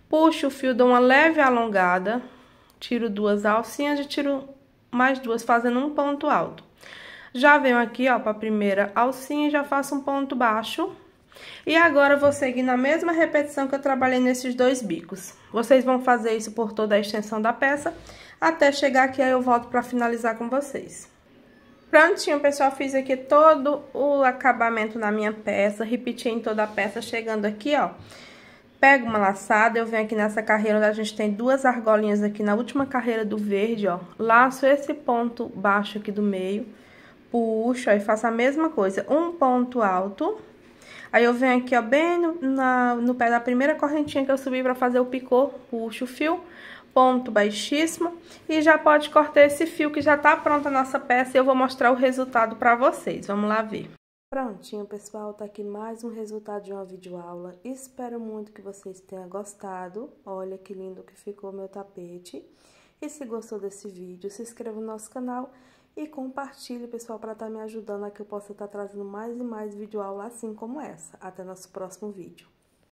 puxo o fio, dou uma leve alongada, tiro duas alcinhas e tiro mais duas, fazendo um ponto alto. Já venho aqui, ó, para a primeira alcinha e já faço um ponto baixo. E agora, vou seguir na mesma repetição que eu trabalhei nesses dois bicos. Vocês vão fazer isso por toda a extensão da peça, até chegar aqui, aí eu volto para finalizar com vocês. Prontinho, pessoal, fiz aqui todo o acabamento na minha peça, repeti em toda a peça, chegando aqui, ó. Pego uma laçada, eu venho aqui nessa carreira onde a gente tem duas argolinhas aqui na última carreira do verde, ó. Laço esse ponto baixo aqui do meio, puxo, aí faço a mesma coisa, um ponto alto. Aí eu venho aqui, ó, bem no, na, no pé da primeira correntinha que eu subi pra fazer o picô, puxo o fio ponto baixíssimo e já pode cortar esse fio que já tá pronta a nossa peça e eu vou mostrar o resultado para vocês. Vamos lá ver. Prontinho, pessoal, tá aqui mais um resultado de uma videoaula. Espero muito que vocês tenham gostado. Olha que lindo que ficou meu tapete. E se gostou desse vídeo, se inscreva no nosso canal e compartilhe, pessoal, para estar tá me ajudando a que eu possa estar tá trazendo mais e mais videoaula assim como essa. Até nosso próximo vídeo.